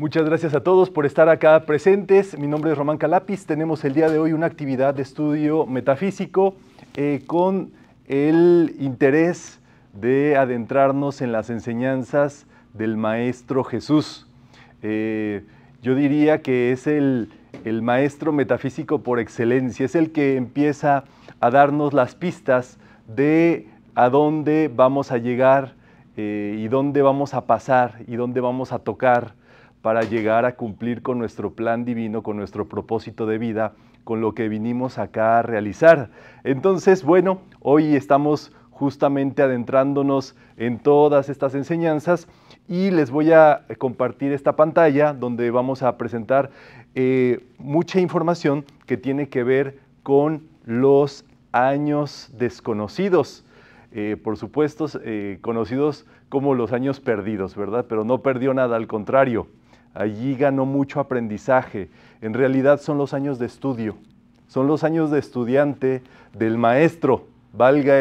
Muchas gracias a todos por estar acá presentes. Mi nombre es Román Calapis. Tenemos el día de hoy una actividad de estudio metafísico eh, con el interés de adentrarnos en las enseñanzas del Maestro Jesús. Eh, yo diría que es el, maestro metafísico por excelencia, es el que empieza a darnos las pistas de a dónde vamos a llegar eh, y dónde vamos a pasar y dónde vamos a tocar para llegar a cumplir con nuestro plan divino, con nuestro propósito de vida, con lo que vinimos acá a realizar. Entonces, bueno, hoy estamos justamente adentrándonos en todas estas enseñanzas y les voy a compartir esta pantalla donde vamos a presentar eh, mucha información que tiene que ver con los años desconocidos. Eh, por supuesto, eh, conocidos como los años perdidos, ¿verdad? Pero no perdió nada, al contrario. Allí ganó mucho aprendizaje. En realidad son los años de estudio, son los años de estudiante del maestro, valga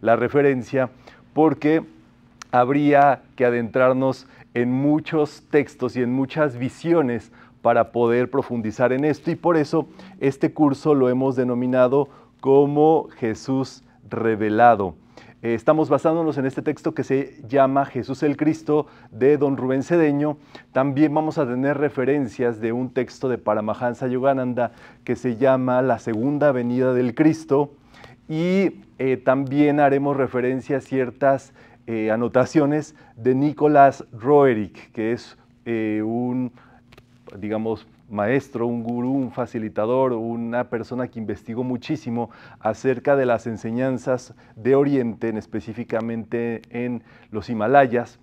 la referencia, porque habría que adentrarnos en muchos textos y en muchas visiones para poder profundizar en esto y por eso este curso lo hemos denominado como Jesús revelado. Eh, estamos basándonos en este texto que se llama Jesús el Cristo de don Rubén Cedeño. También vamos a tener referencias de un texto de Paramahansa Yogananda que se llama La Segunda Venida del Cristo. Y eh, también haremos referencia a ciertas eh, anotaciones de Nicolás Roerich, que es un, digamos, maestro, un gurú, un facilitador, una persona que investigó muchísimo acerca de las enseñanzas de Oriente, específicamente en los Himalayas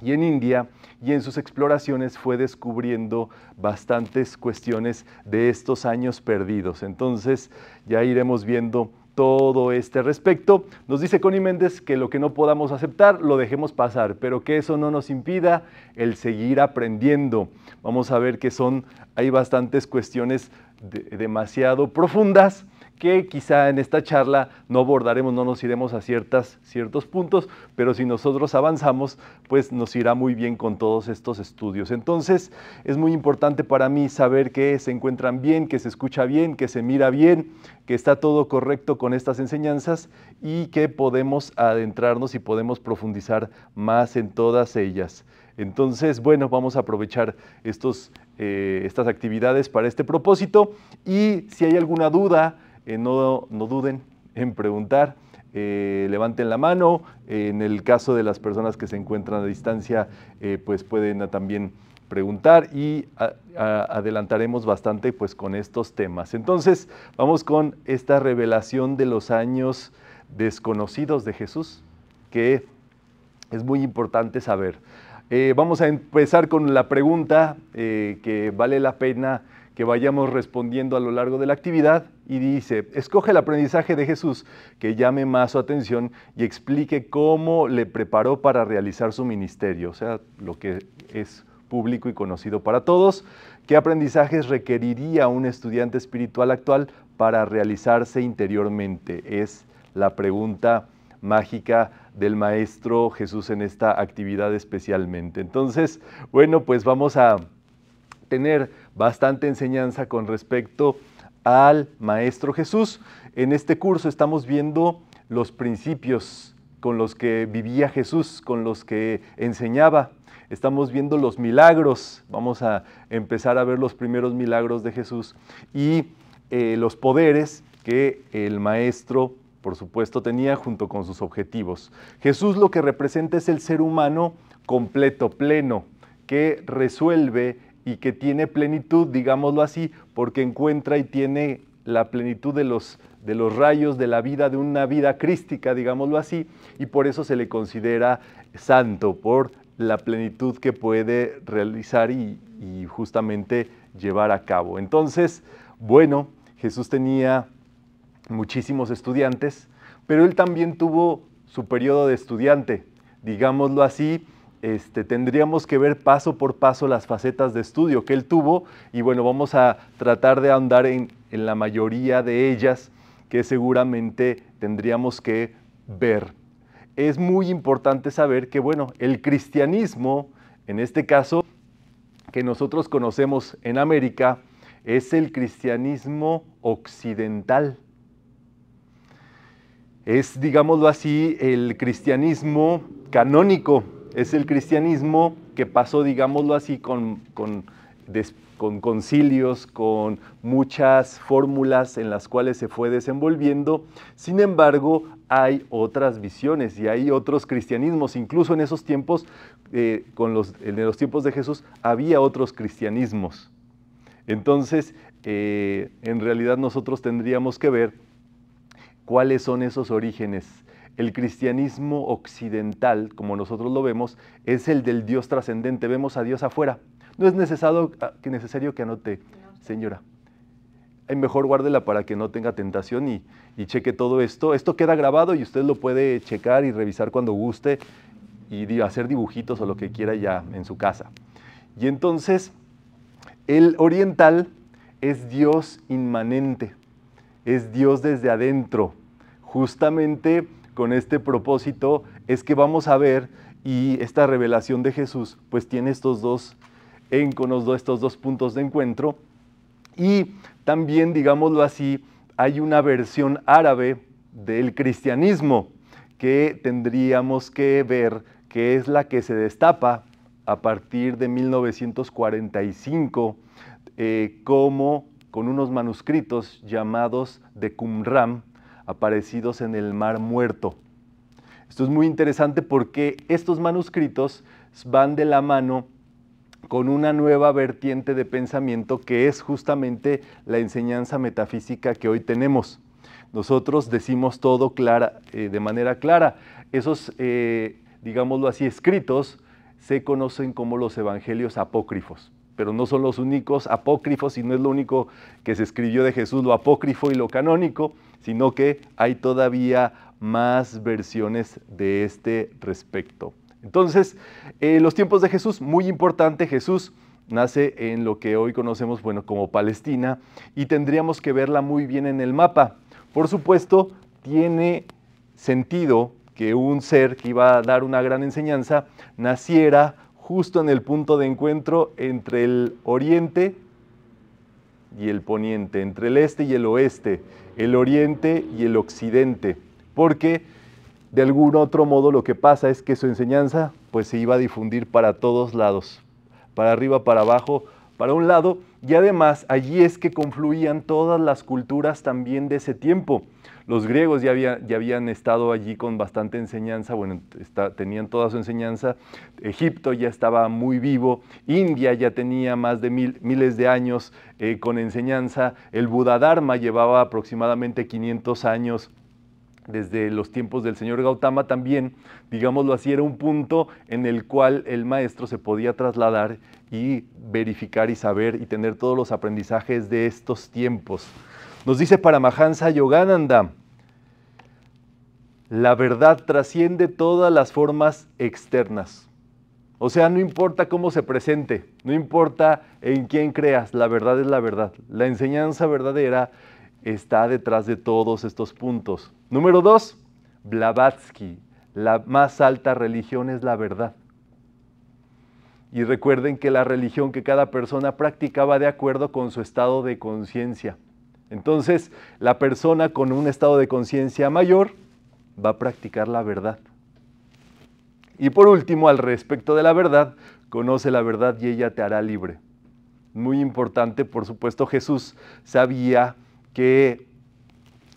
y en India, y en sus exploraciones fue descubriendo bastantes cuestiones de estos años perdidos. Entonces ya iremos viendo todo este respecto. Nos dice Connie Méndez que lo que no podamos aceptar lo dejemos pasar, pero que eso no nos impida el seguir aprendiendo. Vamos a ver qué son hay bastantes cuestiones demasiado profundas que quizá en esta charla no abordaremos, no nos iremos a ciertas, ciertos puntos, pero si nosotros avanzamos, pues nos irá muy bien con todos estos estudios. Entonces, es muy importante para mí saber que se encuentran bien, que se escucha bien, que se mira bien, que está todo correcto con estas enseñanzas y que podemos adentrarnos y podemos profundizar más en todas ellas. Entonces, bueno, vamos a aprovechar estos, eh, estas actividades para este propósito y si hay alguna duda, eh, no, duden en preguntar. Eh, levanten la mano. en el caso de las personas que se encuentran a distancia, pues pueden ah, también preguntar y ah, ah, adelantaremos bastante pues con estos temas. Entonces, vamos con esta revelación de los años desconocidos de Jesús, que es muy importante saber. Eh, vamos a empezar con la pregunta eh, que vale la pena que vayamos respondiendo a lo largo de la actividad y dice, escoge el aprendizaje de Jesús que llame más su atención y explique cómo le preparó para realizar su ministerio, o sea, lo que es público y conocido para todos, qué aprendizajes requeriría un estudiante espiritual actual para realizarse interiormente. Es la pregunta mágica del Maestro Jesús en esta actividad especialmente. Entonces, bueno, pues vamos a tener bastante enseñanza con respecto al Maestro Jesús. En este curso estamos viendo los principios con los que vivía Jesús, con los que enseñaba. Estamos viendo los milagros. Vamos a empezar a ver los primeros milagros de Jesús y eh, los poderes que el Maestro por supuesto, tenía junto con sus objetivos. Jesús lo que representa es el ser humano completo, pleno, que resuelve y que tiene plenitud, digámoslo así, porque encuentra y tiene la plenitud de los, de los rayos de la vida, de una vida crística, digámoslo así, y por eso se le considera santo, por la plenitud que puede realizar y, y justamente llevar a cabo. Entonces, bueno, Jesús tenía muchísimos estudiantes, pero él también tuvo su periodo de estudiante. Digámoslo así, este, tendríamos que ver paso por paso las facetas de estudio que él tuvo y bueno, vamos a tratar de andar en, en la mayoría de ellas que seguramente tendríamos que ver. Es muy importante saber que bueno, el cristianismo, en este caso, que nosotros conocemos en América, es el cristianismo occidental. Es, digámoslo así, el cristianismo canónico, es el cristianismo que pasó, digámoslo así, con, con, concilios, con muchas fórmulas en las cuales se fue desenvolviendo. Sin embargo, hay otras visiones y hay otros cristianismos. Incluso en esos tiempos, eh, con en los tiempos de Jesús, había otros cristianismos. Entonces, eh, en realidad nosotros tendríamos que ver ¿Cuáles son esos orígenes? El cristianismo occidental, como nosotros lo vemos, es el del Dios trascendente. Vemos a Dios afuera. No es necesario, ah, que, anote, señora. Mejor guárdela para que no tenga tentación y, y cheque todo esto. Esto queda grabado y usted lo puede checar y revisar cuando guste y hacer dibujitos o lo que quiera ya en su casa. Y entonces, el oriental es Dios inmanente es Dios desde adentro. Justamente con este propósito es que vamos a ver y esta revelación de Jesús pues tiene estos dos enconos, estos dos puntos de encuentro. Y también, digámoslo así, hay una versión árabe del cristianismo que tendríamos que ver que es la que se destapa a partir de 1945 eh, como con unos manuscritos llamados de Qumran, aparecidos en el Mar Muerto. Esto es muy interesante porque estos manuscritos van de la mano con una nueva vertiente de pensamiento que es justamente la enseñanza metafísica que hoy tenemos. Nosotros decimos todo eh, de manera clara. Esos, eh, digámoslo así, escritos se conocen como los evangelios apócrifos pero no son los únicos apócrifos y no es lo único que se escribió de Jesús, lo apócrifo y lo canónico, sino que hay todavía más versiones de este respecto. Entonces, eh, los tiempos de Jesús, muy importante, Jesús nace en lo que hoy conocemos bueno, como Palestina y tendríamos que verla muy bien en el mapa. Por supuesto, tiene sentido que un ser que iba a dar una gran enseñanza naciera justo en el punto de encuentro entre el oriente y el poniente, entre el este y el oeste, el oriente y el occidente, porque de algún otro modo lo que pasa es que su enseñanza pues se iba a difundir para todos lados, para arriba, para abajo, para un lado, y además allí es que confluían todas las culturas también de ese tiempo. Los griegos ya, habían estado allí con bastante enseñanza, bueno, tenían toda su enseñanza, Egipto ya estaba muy vivo, India ya tenía más de miles de años eh, con enseñanza, el Buda Dharma llevaba aproximadamente 500 años desde los tiempos del señor Gautama también, digámoslo así, era un punto en el cual el maestro se podía trasladar y verificar y saber y tener todos los aprendizajes de estos tiempos. Nos dice Paramahansa Yogananda, la verdad trasciende todas las formas externas. O sea, no importa cómo se presente, no importa en quién creas, la verdad es la verdad. La enseñanza verdadera está detrás de todos estos puntos. Número dos, Blavatsky, la más alta religión es la verdad. Y recuerden que la religión que cada persona practicaba de acuerdo con su estado de conciencia. Entonces, la persona con un estado de conciencia mayor va a practicar la verdad. Y por último, al respecto de la verdad, conoce la verdad y ella te hará libre. Muy importante, por supuesto, Jesús sabía que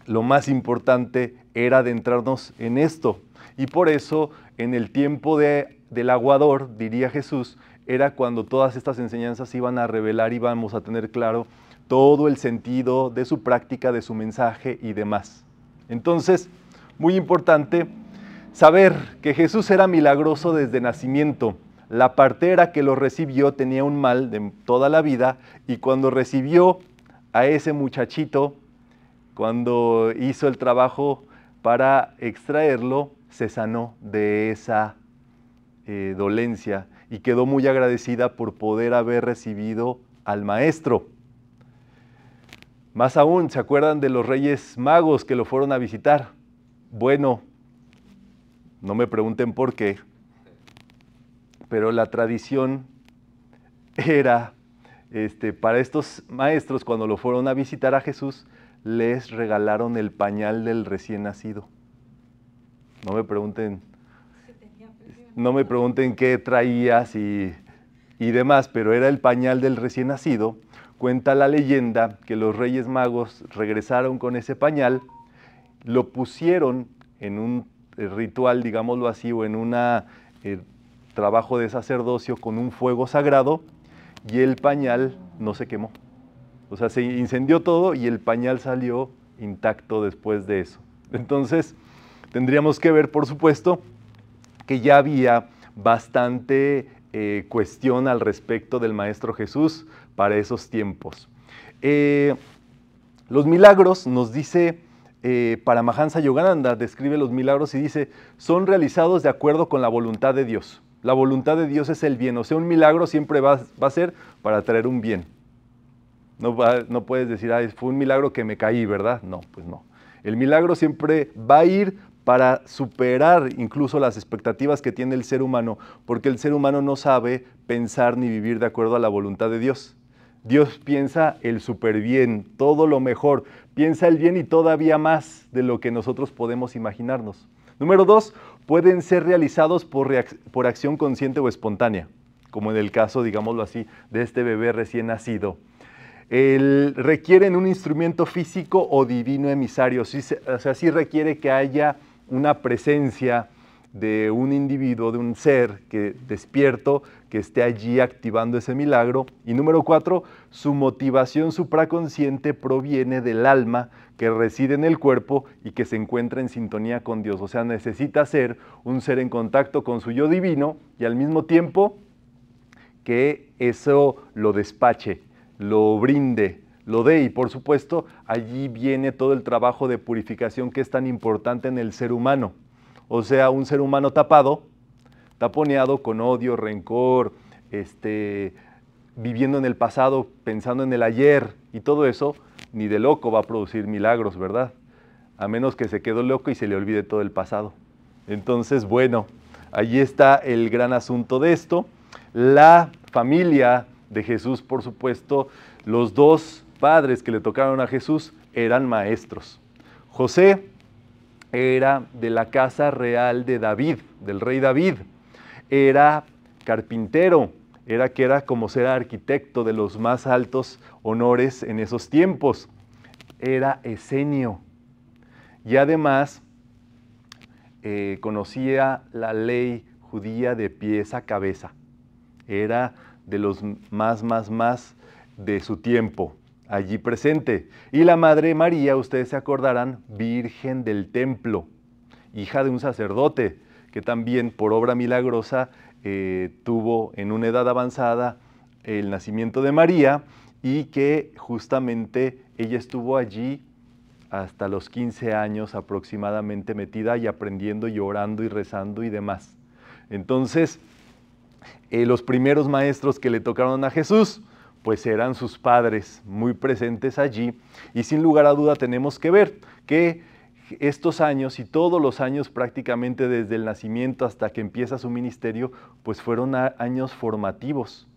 lo más importante era adentrarnos en esto. Y por eso, en el tiempo del aguador, diría Jesús, era cuando todas estas enseñanzas iban a revelar, y íbamos a tener claro todo el sentido de su práctica, de su mensaje y demás. Entonces, muy importante saber que Jesús era milagroso desde nacimiento. La partera que lo recibió tenía un mal de toda la vida y cuando recibió a ese muchachito, cuando hizo el trabajo para extraerlo, se sanó de esa eh, dolencia y quedó muy agradecida por poder haber recibido al maestro. Más aún, ¿se acuerdan de los reyes magos que lo fueron a visitar? Bueno, no me pregunten por qué, pero la tradición era, este, para estos maestros, cuando lo fueron a visitar a Jesús, les regalaron el pañal del recién nacido. No me pregunten, no me pregunten qué traías y demás, pero era el pañal del recién nacido Cuenta la leyenda que los Reyes Magos regresaron con ese pañal, lo pusieron en un eh, ritual, digámoslo así, o en un eh, trabajo de sacerdocio con un fuego sagrado y el pañal no se quemó. O sea, se incendió todo y el pañal salió intacto después de eso. Entonces, tendríamos que ver, por supuesto, que ya había bastante eh, cuestión al respecto del Maestro Jesús, para esos tiempos. Eh, los milagros, nos dice eh, Paramahansa Yogananda, describe los milagros y dice, son realizados de acuerdo con la voluntad de Dios. La voluntad de Dios es el bien, o sea, un milagro siempre va, a ser para traer un bien. No, no puedes decir, fue un milagro que me caí, ¿verdad? No, pues no. El milagro siempre va a ir para superar incluso las expectativas que tiene el ser humano, porque el ser humano no sabe pensar ni vivir de acuerdo a la voluntad de Dios. Dios piensa el bien, todo lo mejor, piensa el bien y todavía más de lo que nosotros podemos imaginarnos. Número dos, pueden ser realizados por, acción consciente o espontánea, como en el caso, digámoslo así, de este bebé recién nacido. requieren un instrumento físico o divino emisario, o sea, sí requiere que haya una presencia de un individuo, de un ser que despierto que esté allí activando ese milagro. Y número cuatro, su motivación supraconsciente proviene del alma que reside en el cuerpo y que se encuentra en sintonía con Dios. O sea, necesita ser un ser en contacto con su yo divino y al mismo tiempo que eso lo despache, lo brinde, lo dé. Y por supuesto, allí viene todo el trabajo de purificación que es tan importante en el ser humano. O sea, un ser humano tapado taponeado con odio, rencor, este, viviendo en el pasado, pensando en el ayer y todo eso, ni de loco va a producir milagros, ¿verdad? A menos que se quedó loco y se le olvide todo el pasado. Entonces, bueno, allí está el gran asunto de esto. La familia de Jesús, por supuesto, los dos padres que le tocaron a Jesús eran maestros. José era de la casa real de David, del rey David era carpintero, era que era como ser arquitecto de los más altos honores en esos tiempos, era esenio. Y además eh, conocía la ley judía de pies a cabeza, era de los más, más, más de su tiempo allí presente. Y la Madre María, ustedes se acordarán, Virgen del Templo, hija de un sacerdote que también por obra milagrosa eh, tuvo en una edad avanzada el nacimiento de María y que justamente ella estuvo allí hasta los 15 años aproximadamente metida y aprendiendo y orando y rezando y demás. Entonces, eh, los primeros maestros que le tocaron a Jesús, pues eran sus padres muy presentes allí y sin lugar a duda tenemos que ver que estos años y todos los años prácticamente desde el nacimiento hasta que empieza su ministerio, pues fueron años formativos,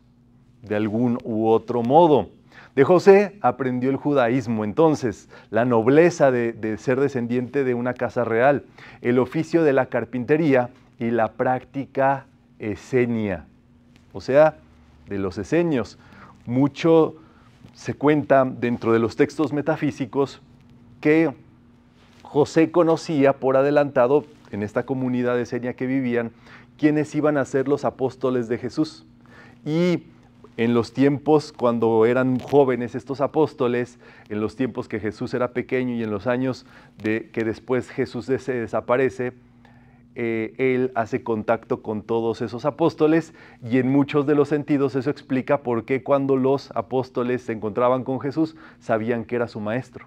de algún u otro modo. De José aprendió el judaísmo entonces, la nobleza de, ser descendiente de una casa real, el oficio de la carpintería y la práctica esenia, o sea, de los esenios. Mucho se cuenta dentro de los textos metafísicos que José conocía por adelantado en esta comunidad de seña que vivían quienes iban a ser los apóstoles de Jesús. Y en los tiempos cuando eran jóvenes estos apóstoles, en los tiempos que Jesús era pequeño y en los años de que después Jesús se desaparece, eh, él hace contacto con todos esos apóstoles y en muchos de los sentidos eso explica por qué cuando los apóstoles se encontraban con Jesús sabían que era su maestro.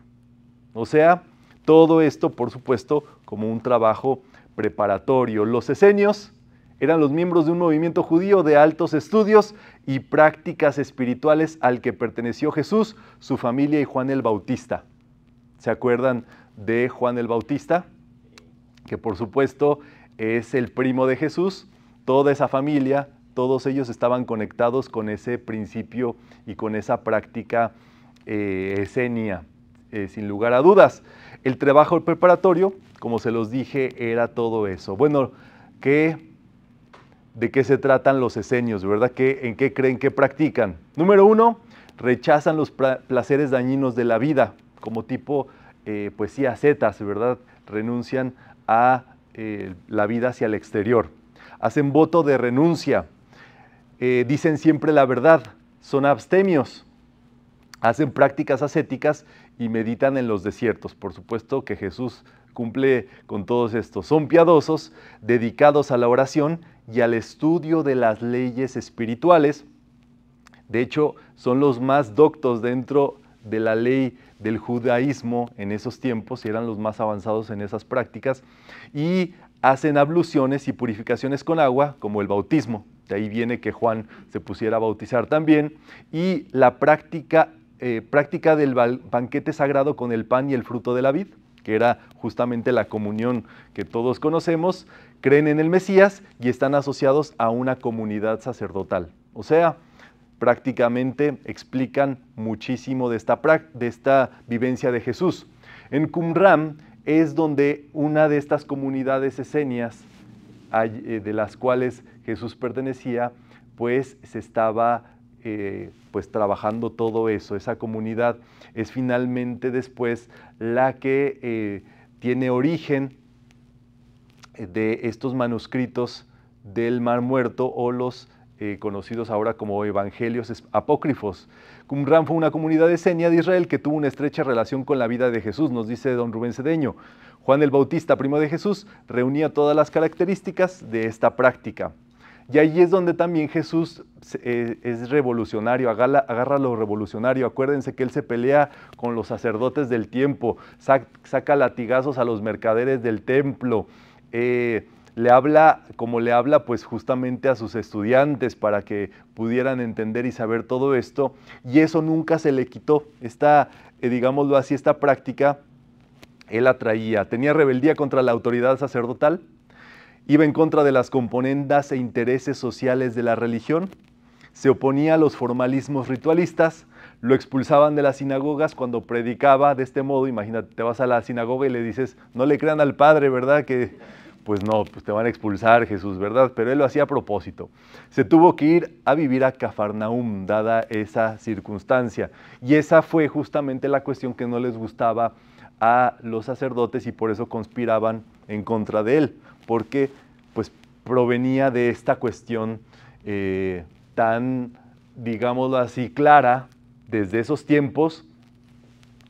O sea, todo esto, por supuesto, como un trabajo preparatorio. Los esenios eran los miembros de un movimiento judío de altos estudios y prácticas espirituales al que perteneció Jesús, su familia y Juan el Bautista. ¿Se acuerdan de Juan el Bautista? Que por supuesto es el primo de Jesús. Toda esa familia, todos ellos estaban conectados con ese principio y con esa práctica eh, esenia, eh, sin lugar a dudas. El trabajo preparatorio, como se los dije, era todo eso. Bueno, ¿qué, ¿de qué se tratan los esenios, verdad? ¿En qué creen que practican? Número uno, rechazan los placeres dañinos de la vida, como tipo eh, pues sí, zetas, ¿verdad? Renuncian a eh, la vida hacia el exterior. Hacen voto de renuncia. Eh, dicen siempre la verdad. Son abstemios. Hacen prácticas ascéticas y meditan en los desiertos. Por supuesto que Jesús cumple con todos estos. Son piadosos, dedicados a la oración y al estudio de las leyes espirituales. De hecho, son los más doctos dentro de la ley del judaísmo en esos tiempos y eran los más avanzados en esas prácticas y hacen abluciones y purificaciones con agua como el bautismo. De ahí viene que Juan se pusiera a bautizar también y la práctica eh, práctica del banquete sagrado con el pan y el fruto de la vid, que era justamente la comunión que todos conocemos, creen en el Mesías y están asociados a una comunidad sacerdotal. O sea, prácticamente explican muchísimo de esta, vivencia de Jesús. En Qumran es donde una de estas comunidades esenias eh, de las cuales Jesús pertenecía, pues se estaba eh, pues trabajando todo eso, esa comunidad es finalmente después la que eh, tiene origen eh, de estos manuscritos del Mar Muerto o los conocidos ahora como evangelios apócrifos. Qumran fue una comunidad esenia de Israel que tuvo una estrecha relación con la vida de Jesús, nos dice don Rubén Cedeño. Juan el Bautista, primo de Jesús, reunía todas las características de esta práctica. Y ahí es donde también Jesús eh, es revolucionario, agarra, lo revolucionario. Acuérdense que él se pelea con los sacerdotes del tiempo, saca latigazos a los mercaderes del templo. Eh, le habla, como le habla, pues justamente a sus estudiantes para que pudieran entender y saber todo esto. Y eso nunca se le quitó. Esta, eh, digámoslo así, esta práctica él atraía. Tenía rebeldía contra la autoridad sacerdotal, iba en contra de las componendas e intereses sociales de la religión, se oponía a los formalismos ritualistas, lo expulsaban de las sinagogas cuando predicaba de este modo, imagínate, te vas a la sinagoga y le dices, no le crean al Padre, ¿verdad? Que pues no, pues te van a expulsar Jesús, ¿verdad? Pero él lo hacía a propósito. Se tuvo que ir a vivir a Cafarnaum, dada esa circunstancia. Y esa fue justamente la cuestión que no les gustaba a los sacerdotes y por eso conspiraban en contra de él porque pues provenía de esta cuestión eh, tan, digámoslo así, clara desde esos tiempos.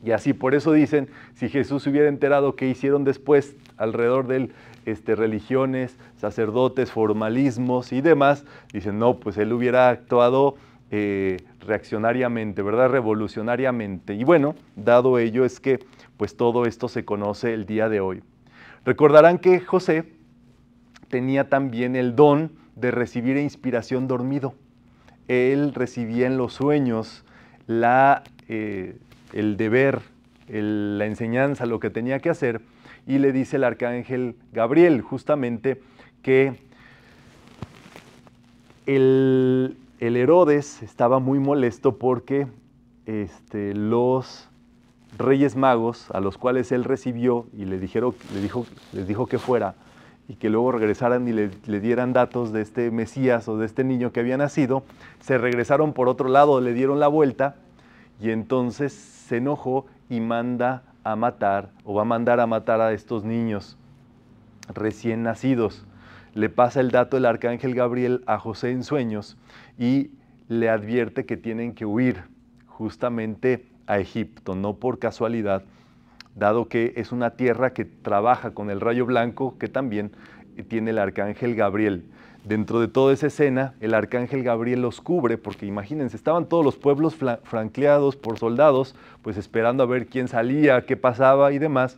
Y así, por eso dicen, si Jesús se hubiera enterado que hicieron después alrededor de este, religiones, sacerdotes, formalismos y demás, dicen, no, pues él hubiera actuado eh, reaccionariamente, ¿verdad? Revolucionariamente. Y bueno, dado ello es que pues todo esto se conoce el día de hoy. Recordarán que José tenía también el don de recibir inspiración dormido. Él recibía en los sueños la, eh, el deber, la enseñanza, lo que tenía que hacer, y le dice el arcángel Gabriel justamente que el, el Herodes estaba muy molesto porque este, los reyes magos a los cuales él recibió y le dijo, les dijo que fuera, y que luego regresaran y le, dieran datos de este Mesías o de este niño que había nacido, se regresaron por otro lado, le dieron la vuelta y entonces se enojó y manda a matar o va a mandar a matar a estos niños recién nacidos. Le pasa el dato el arcángel Gabriel a José en sueños y le advierte que tienen que huir justamente a Egipto, no por casualidad, dado que es una tierra que trabaja con el rayo blanco que también tiene el arcángel Gabriel. Dentro de toda esa escena, el arcángel Gabriel los cubre, porque imagínense, estaban todos los pueblos franqueados por soldados, pues esperando a ver quién salía, qué pasaba y demás.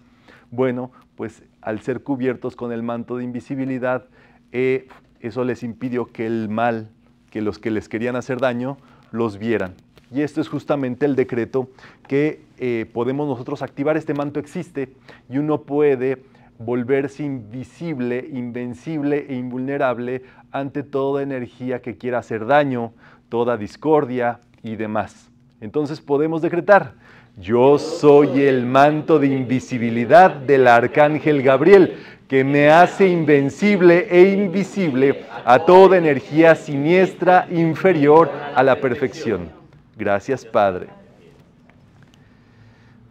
Bueno, pues al ser cubiertos con el manto de invisibilidad, eh, eso les impidió que el mal, que los que les querían hacer daño, los vieran y esto es justamente el decreto que eh, podemos nosotros activar. Este manto existe y uno puede volverse invisible, invencible e invulnerable ante toda energía que quiera hacer daño, toda discordia y demás. Entonces podemos decretar, yo soy el manto de invisibilidad del arcángel Gabriel, que me hace invencible e invisible a toda energía siniestra inferior a la perfección. Gracias, Padre.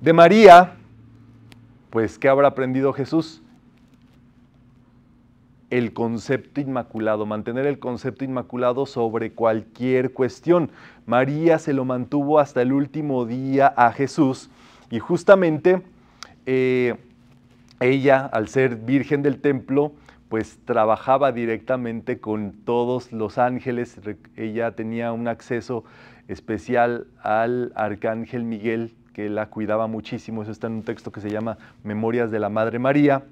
De María, pues, ¿qué habrá aprendido Jesús? El concepto inmaculado, mantener el concepto inmaculado sobre cualquier cuestión. María se lo mantuvo hasta el último día a Jesús y justamente eh, ella, al ser virgen del templo, pues trabajaba directamente con todos los ángeles, ella tenía un acceso especial al arcángel Miguel, que la cuidaba muchísimo. Eso está en un texto que se llama Memorias de la Madre María.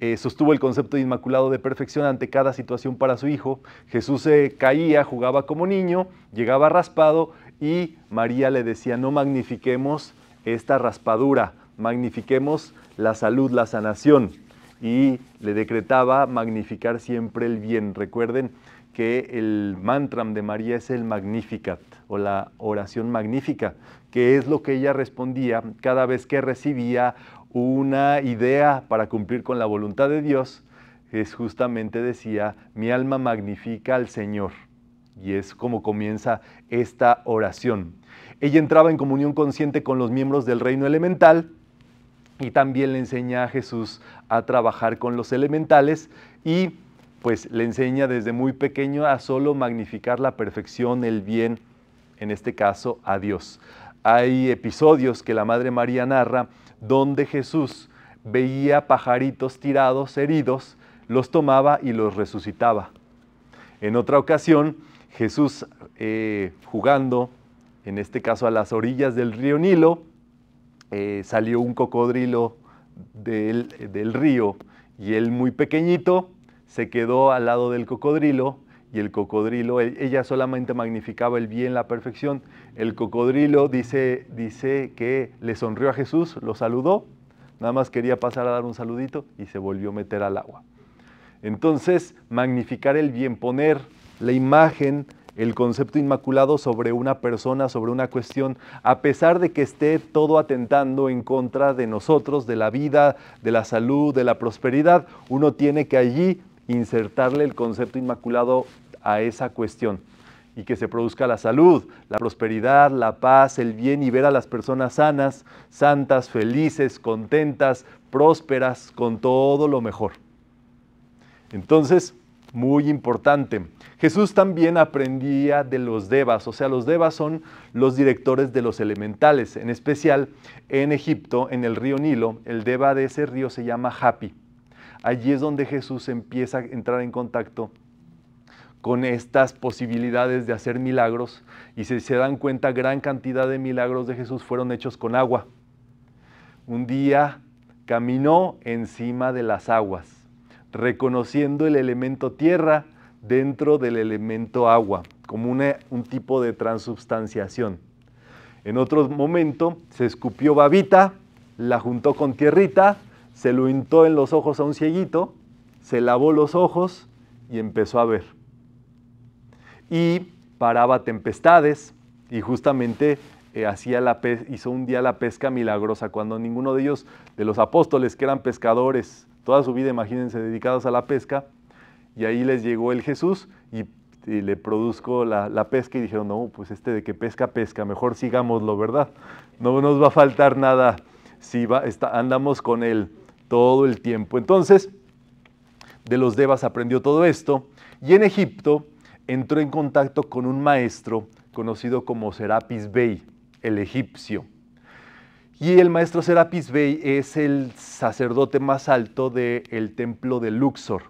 Eh, sostuvo el concepto de inmaculado de perfección ante cada situación para su hijo. Jesús se caía, jugaba como niño, llegaba raspado y María le decía, no magnifiquemos esta raspadura, magnifiquemos la salud, la sanación. Y le decretaba magnificar siempre el bien. Recuerden que el mantra de María es el Magnificat la oración magnífica, que es lo que ella respondía cada vez que recibía una idea para cumplir con la voluntad de Dios, es justamente decía, mi alma magnifica al Señor. Y es como comienza esta oración. Ella entraba en comunión consciente con los miembros del reino elemental, y también le enseña a Jesús a trabajar con los elementales y pues le enseña desde muy pequeño a solo magnificar la perfección, el bien en este caso a Dios. Hay episodios que la Madre María narra donde Jesús veía pajaritos tirados, heridos, los tomaba y los resucitaba. En otra ocasión, Jesús eh, jugando, en este caso a las orillas del río Nilo, eh, salió un cocodrilo del, del río y él muy pequeñito se quedó al lado del cocodrilo y el cocodrilo, e, ella solamente magnificaba el bien, la perfección. El cocodrilo dice, dice que le sonrió a Jesús, lo saludó, nada más quería pasar a dar un saludito y se volvió a meter al agua. Entonces, magnificar el bien, poner la imagen, el concepto inmaculado sobre una persona, sobre una cuestión, a pesar de que esté todo atentando en contra de nosotros, de la vida, de la salud, de la prosperidad, uno tiene que allí insertarle el concepto inmaculado a esa cuestión y que se produzca la salud, la prosperidad, la paz, el bien y ver a las personas sanas, santas, felices, contentas, prósperas, con todo lo mejor. Entonces, muy importante. Jesús también aprendía de los devas, o sea, los devas son los directores de los elementales, en especial en Egipto, en el río Nilo, el deva de ese río se llama Hapi. Allí es donde Jesús empieza a entrar en contacto con estas posibilidades de hacer milagros y si se dan cuenta, gran cantidad de milagros de Jesús fueron hechos con agua. Un día caminó encima de las aguas, reconociendo el elemento tierra dentro del elemento agua, como un tipo de transubstanciación. En otro momento se escupió babita, la juntó con tierrita, se lo untó en los ojos a un cieguito, se lavó los ojos y empezó a ver y paraba tempestades y justamente eh, hacía la hizo un día la pesca milagrosa, cuando ninguno de ellos, de los apóstoles que eran pescadores, toda su vida, imagínense, dedicados a la pesca, y ahí les llegó el Jesús y, le produzco la, pesca y dijeron, no, pues este de que pesca, pesca, mejor sigámoslo, ¿verdad? No nos va a faltar nada si va, está, andamos con él todo el tiempo. Entonces, de los Devas aprendió todo esto y en Egipto entró en contacto con un maestro conocido como Serapis Bey, el egipcio. Y el maestro Serapis Bey es el sacerdote más alto del templo de Luxor.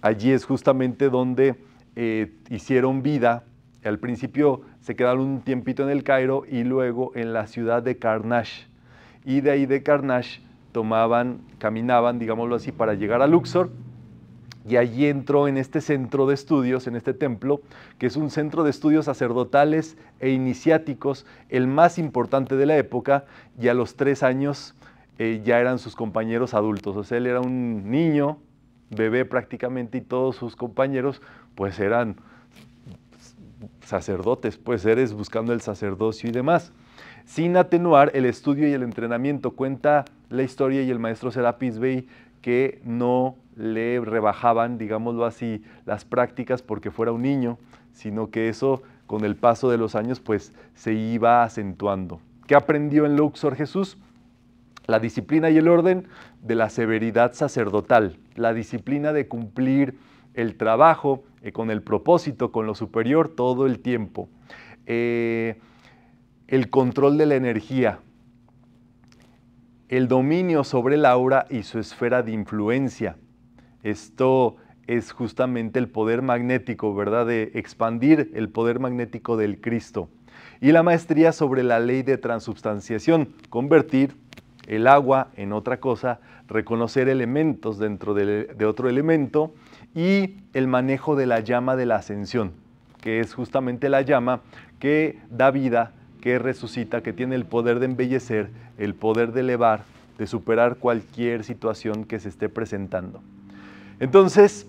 Allí es justamente donde eh, hicieron vida. Al principio se quedaron un tiempito en el Cairo y luego en la ciudad de Karnash. Y de ahí de Karnash tomaban, caminaban, digámoslo así, para llegar a Luxor y allí entró en este centro de estudios, en este templo, que es un centro de estudios sacerdotales e iniciáticos, el más importante de la época, y a los tres años eh, ya eran sus compañeros adultos. O sea, él era un niño, bebé prácticamente, y todos sus compañeros pues eran sacerdotes, pues eres buscando el sacerdocio y demás. Sin atenuar el estudio y el entrenamiento, cuenta la historia y el maestro Serapis Bey que no le rebajaban, digámoslo así, las prácticas porque fuera un niño, sino que eso con el paso de los años pues se iba acentuando. ¿Qué aprendió en Luxor Jesús? La disciplina y el orden de la severidad sacerdotal, la disciplina de cumplir el trabajo eh, con el propósito, con lo superior todo el tiempo. Eh, el control de la energía, el dominio sobre el aura y su esfera de influencia. Esto es justamente el poder magnético, ¿verdad? De expandir el poder magnético del Cristo. Y la maestría sobre la ley de transubstanciación, convertir el agua en otra cosa, reconocer elementos dentro de, de otro elemento y el manejo de la llama de la ascensión, que es justamente la llama que da vida que resucita, que tiene el poder de embellecer, el poder de elevar, de superar cualquier situación que se esté presentando. Entonces,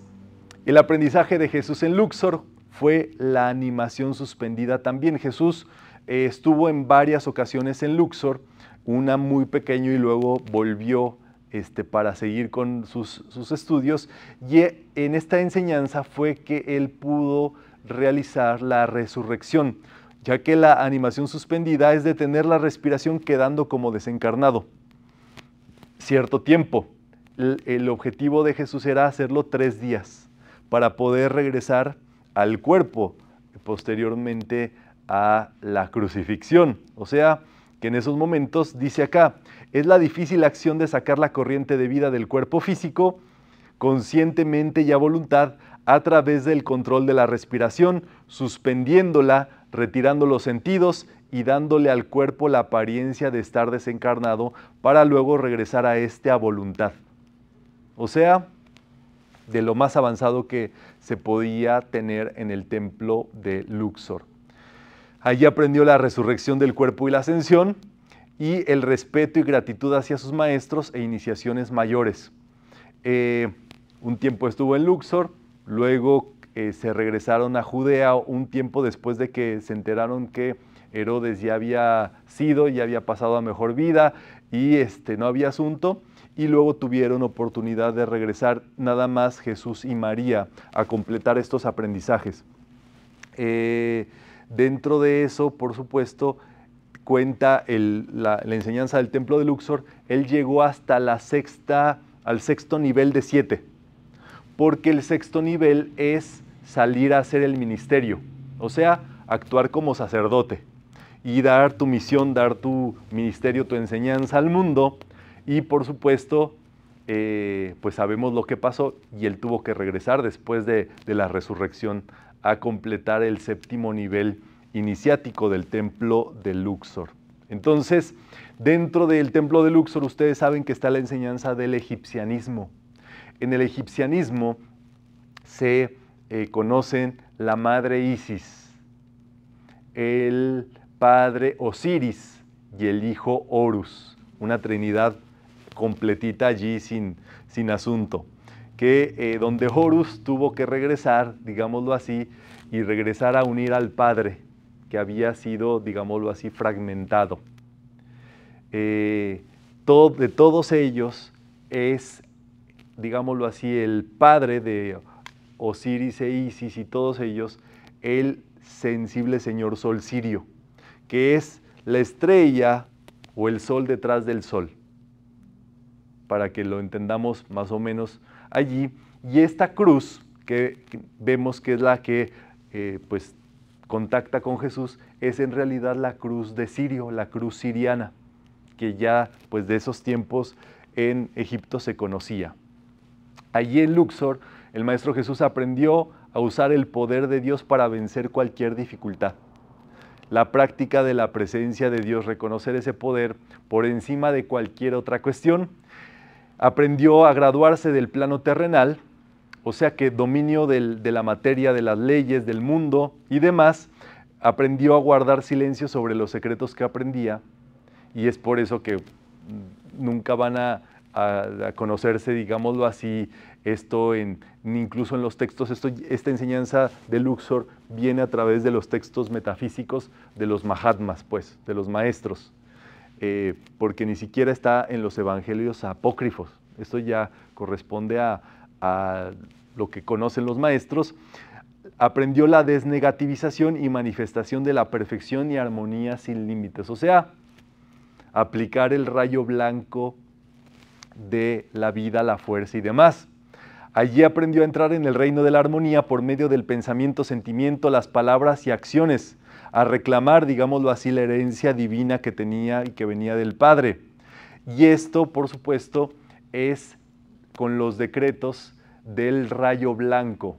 el aprendizaje de Jesús en Luxor fue la animación suspendida también. Jesús eh, estuvo en varias ocasiones en Luxor, una muy pequeña y luego volvió este, para seguir con sus, sus estudios. Y eh, en esta enseñanza fue que él pudo realizar la resurrección ya que la animación suspendida es detener la respiración quedando como desencarnado. Cierto tiempo. El, el objetivo de Jesús era hacerlo tres días para poder regresar al cuerpo posteriormente a la crucifixión. O sea, que en esos momentos, dice acá, es la difícil acción de sacar la corriente de vida del cuerpo físico conscientemente y a voluntad a través del control de la respiración, suspendiéndola retirando los sentidos y dándole al cuerpo la apariencia de estar desencarnado para luego regresar a este a voluntad. O sea, de lo más avanzado que se podía tener en el templo de Luxor. Allí aprendió la resurrección del cuerpo y la ascensión y el respeto y gratitud hacia sus maestros e iniciaciones mayores. Eh, un tiempo estuvo en Luxor, luego eh, se regresaron a Judea un tiempo después de que se enteraron que Herodes ya había sido, ya había pasado a mejor vida y este, no había asunto. Y luego tuvieron oportunidad de regresar nada más Jesús y María a completar estos aprendizajes. Eh, dentro de eso, por supuesto, cuenta la, la, enseñanza del templo de Luxor, él llegó hasta la sexta, al sexto nivel de siete, porque el sexto nivel es salir a hacer el ministerio, o sea, actuar como sacerdote y dar tu misión, dar tu ministerio, tu enseñanza al mundo. Y por supuesto, eh, pues sabemos lo que pasó y él tuvo que regresar después de, de la resurrección a completar el séptimo nivel iniciático del templo de Luxor. Entonces, dentro del templo de Luxor ustedes saben que está la enseñanza del egipcianismo. En el egipcianismo se eh, conocen la madre Isis, el padre Osiris y el hijo Horus, una trinidad completita allí sin, sin asunto, que eh, donde Horus tuvo que regresar, digámoslo así, y regresar a unir al padre, que había sido, digámoslo así, fragmentado. Eh, todo, de todos ellos es, digámoslo así, el padre de Osiris e Isis y todos ellos, el sensible señor sol sirio, que es la estrella o el sol detrás del sol, para que lo entendamos más o menos allí. Y esta cruz, que vemos que es la que eh, pues, contacta con Jesús, es en realidad la cruz de Sirio, la cruz siriana, que ya pues, de esos tiempos en Egipto se conocía. Allí en Luxor el Maestro Jesús aprendió a usar el poder de Dios para vencer cualquier dificultad. La práctica de la presencia de Dios, reconocer ese poder por encima de cualquier otra cuestión. Aprendió a graduarse del plano terrenal, o sea que dominio de la materia, de las leyes, del mundo y demás. Aprendió a guardar silencio sobre los secretos que aprendía y es por eso que nunca van a conocerse, digámoslo así, esto en incluso en los textos, esta enseñanza de Luxor viene a través de los textos metafísicos de los Mahatmas, pues, de los maestros, eh, porque ni siquiera está en los evangelios apócrifos. Esto ya corresponde a, a lo que conocen los maestros. Aprendió la desnegativización y manifestación de la perfección y armonía sin límites. O sea, aplicar el rayo blanco de la vida, la fuerza y demás. Allí aprendió a entrar en el reino de la armonía por medio del pensamiento, sentimiento, las palabras y acciones, a reclamar, digámoslo así, la herencia divina que tenía y que venía del Padre. Y esto, por supuesto, es con los decretos del rayo blanco,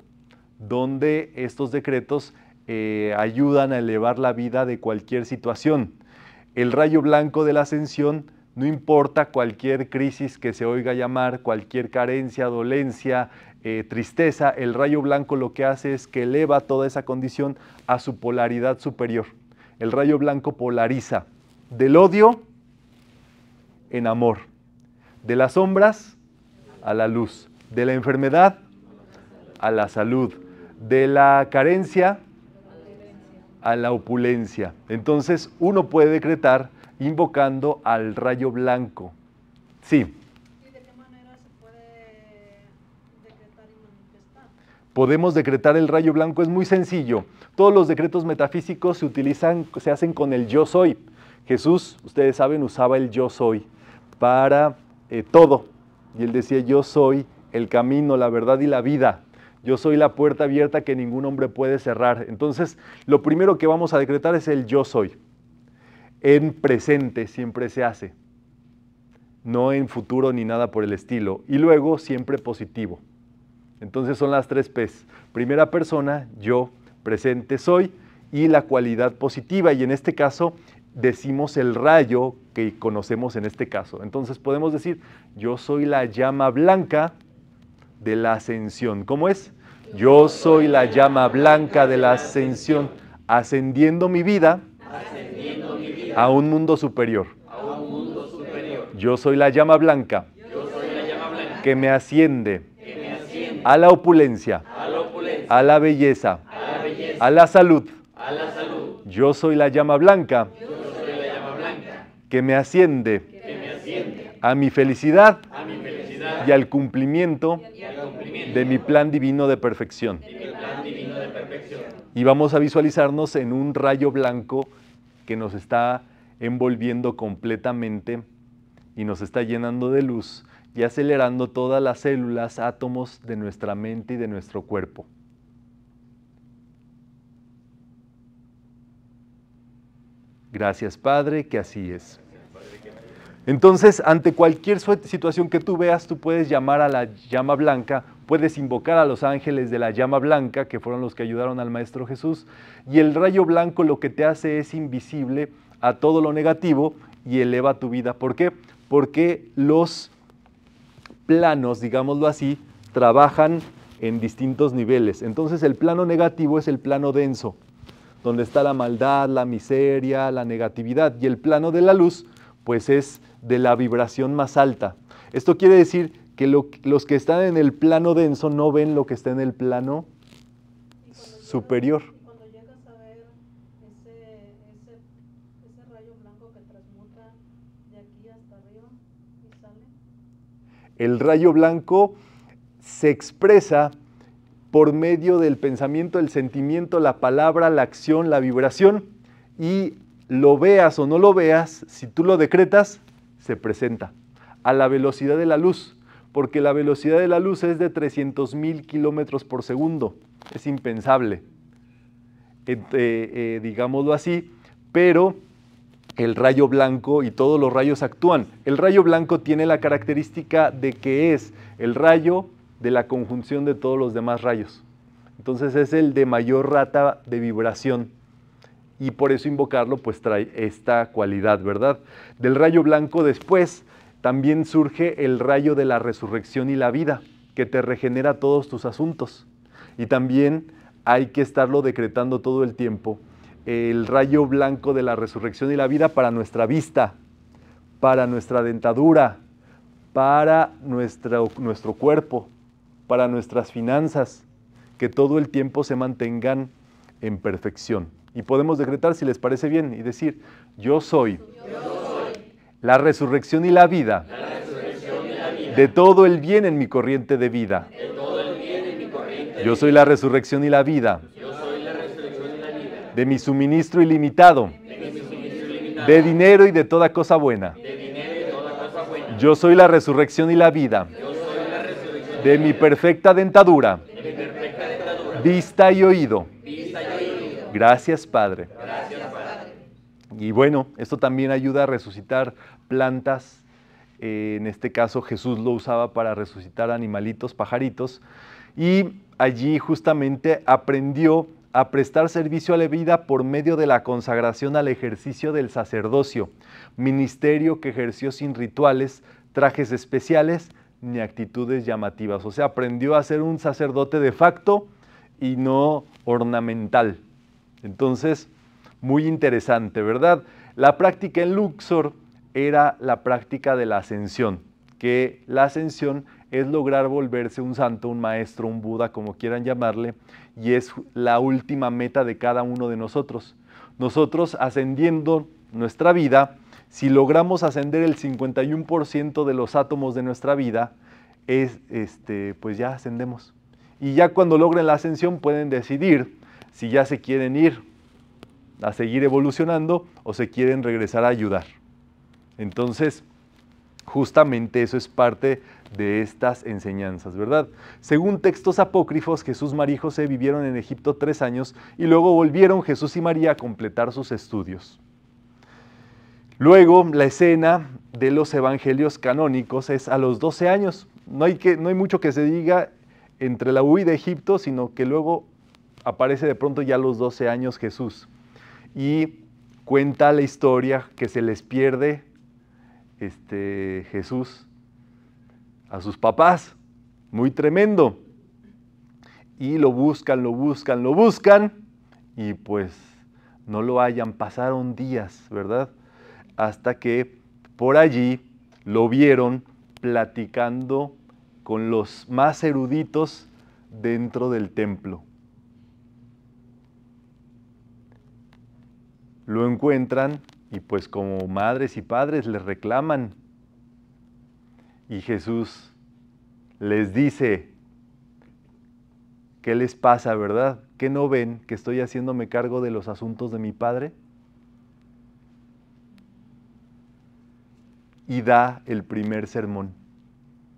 donde estos decretos eh, ayudan a elevar la vida de cualquier situación. El rayo blanco de la ascensión no importa cualquier crisis que se oiga llamar, cualquier carencia, dolencia, eh, tristeza, el rayo blanco lo que hace es que eleva toda esa condición a su polaridad superior. El rayo blanco polariza del odio en amor, de las sombras a la luz, de la enfermedad a la salud, de la carencia a la opulencia. Entonces uno puede decretar invocando al rayo blanco. Sí. ¿Y de qué se puede decretar y manifestar? Podemos decretar el rayo blanco, es muy sencillo. Todos los decretos metafísicos se utilizan, se hacen con el yo soy. Jesús, ustedes saben, usaba el yo soy para eh, todo. Y él decía, yo soy el camino, la verdad y la vida. Yo soy la puerta abierta que ningún hombre puede cerrar. Entonces, lo primero que vamos a decretar es el yo soy en presente siempre se hace, no en futuro ni nada por el estilo. Y luego siempre positivo. Entonces son las tres P's. Primera persona, yo, presente soy y la cualidad positiva. Y en este caso decimos el rayo que conocemos en este caso. Entonces podemos decir, yo soy la llama blanca de la ascensión. ¿Cómo es? Yo soy la llama blanca de la ascensión, ascendiendo mi vida a un mundo superior. Yo soy la llama blanca que me asciende a la opulencia, a la belleza, a la salud. Yo soy la llama blanca que me asciende a mi felicidad y al cumplimiento de mi plan divino de perfección. Y vamos a visualizarnos en un rayo blanco que nos está envolviendo completamente y nos está llenando de luz y acelerando todas las células, átomos de nuestra mente y de nuestro cuerpo. Gracias Padre, que así es. Entonces, ante cualquier situación que tú veas, tú puedes llamar a la llama blanca, puedes invocar a los ángeles de la llama blanca, que fueron los que ayudaron al Maestro Jesús, y el rayo blanco lo que te hace es invisible a todo lo negativo y eleva tu vida. ¿Por qué? Porque los planos, digámoslo así, trabajan en distintos niveles. Entonces, el plano negativo es el plano denso, donde está la maldad, la miseria, la negatividad, y el plano de la luz, pues es de la vibración más alta. Esto quiere decir que los que están en el plano denso no ven lo que está en el plano superior. El rayo blanco se expresa por medio del pensamiento, el sentimiento, la palabra, la acción, la vibración. Y lo veas o no lo veas, si tú lo decretas, se presenta a la velocidad de la luz, porque la velocidad de la luz es de 300.000 kilómetros por segundo. Es impensable, eh, eh, eh, digámoslo así, pero el rayo blanco y todos los rayos actúan. El rayo blanco tiene la característica de que es el rayo de la conjunción de todos los demás rayos. Entonces es el de mayor rata de vibración y por eso invocarlo pues trae esta cualidad, ¿verdad? Del rayo blanco después también surge el rayo de la resurrección y la vida, que te regenera todos tus asuntos. Y también hay que estarlo decretando todo el tiempo, el rayo blanco de la resurrección y la vida para nuestra vista, para nuestra dentadura, para nuestro, nuestro cuerpo, para nuestras finanzas, que todo el tiempo se mantengan en perfección. Y podemos decretar si les parece bien y decir, yo soy, La, resurrección y la, vida. de todo el bien en mi corriente de vida. yo soy la resurrección y la vida, de mi suministro ilimitado, de, dinero y de toda cosa buena. Yo soy la resurrección y la vida, de, mi perfecta dentadura, vista y oído. Gracias Padre. Y bueno, esto también ayuda a resucitar plantas. Eh, en este caso Jesús lo usaba para resucitar animalitos, pajaritos. Y allí justamente aprendió a prestar servicio a la vida por medio de la consagración al ejercicio del sacerdocio, ministerio que ejerció sin rituales, trajes especiales ni actitudes llamativas. O sea, aprendió a ser un sacerdote de facto y no ornamental. Entonces, muy interesante, ¿verdad? La práctica en Luxor era la práctica de la ascensión, que la ascensión es lograr volverse un santo, un maestro, un Buda, como quieran llamarle, y es la última meta de cada uno de nosotros. Nosotros ascendiendo nuestra vida, si logramos ascender el 51% de los átomos de nuestra vida, este, pues ya ascendemos. Y ya cuando logren la ascensión pueden decidir si ya se quieren ir a seguir evolucionando o se quieren regresar a ayudar. Entonces, justamente eso es parte de estas enseñanzas, ¿verdad? Según textos apócrifos, Jesús, María y José vivieron en Egipto tres años y luego volvieron Jesús y María a completar sus estudios. Luego, la escena de los evangelios canónicos es a los 12 años. No hay, que, no hay mucho que se diga entre la huida de Egipto, sino que luego aparece de pronto ya a los 12 años Jesús y cuenta la historia que se les pierde este, Jesús a sus papás. Muy tremendo. Y lo buscan, lo buscan, lo buscan y pues no lo hallan. Pasaron días, ¿verdad? Hasta que por allí lo vieron platicando con los más eruditos dentro del templo. lo encuentran y pues como madres y padres les reclaman. Y Jesús les dice, ¿qué les pasa, verdad? ¿Qué no ven que estoy haciéndome cargo de los asuntos de mi Padre? Y da el primer sermón.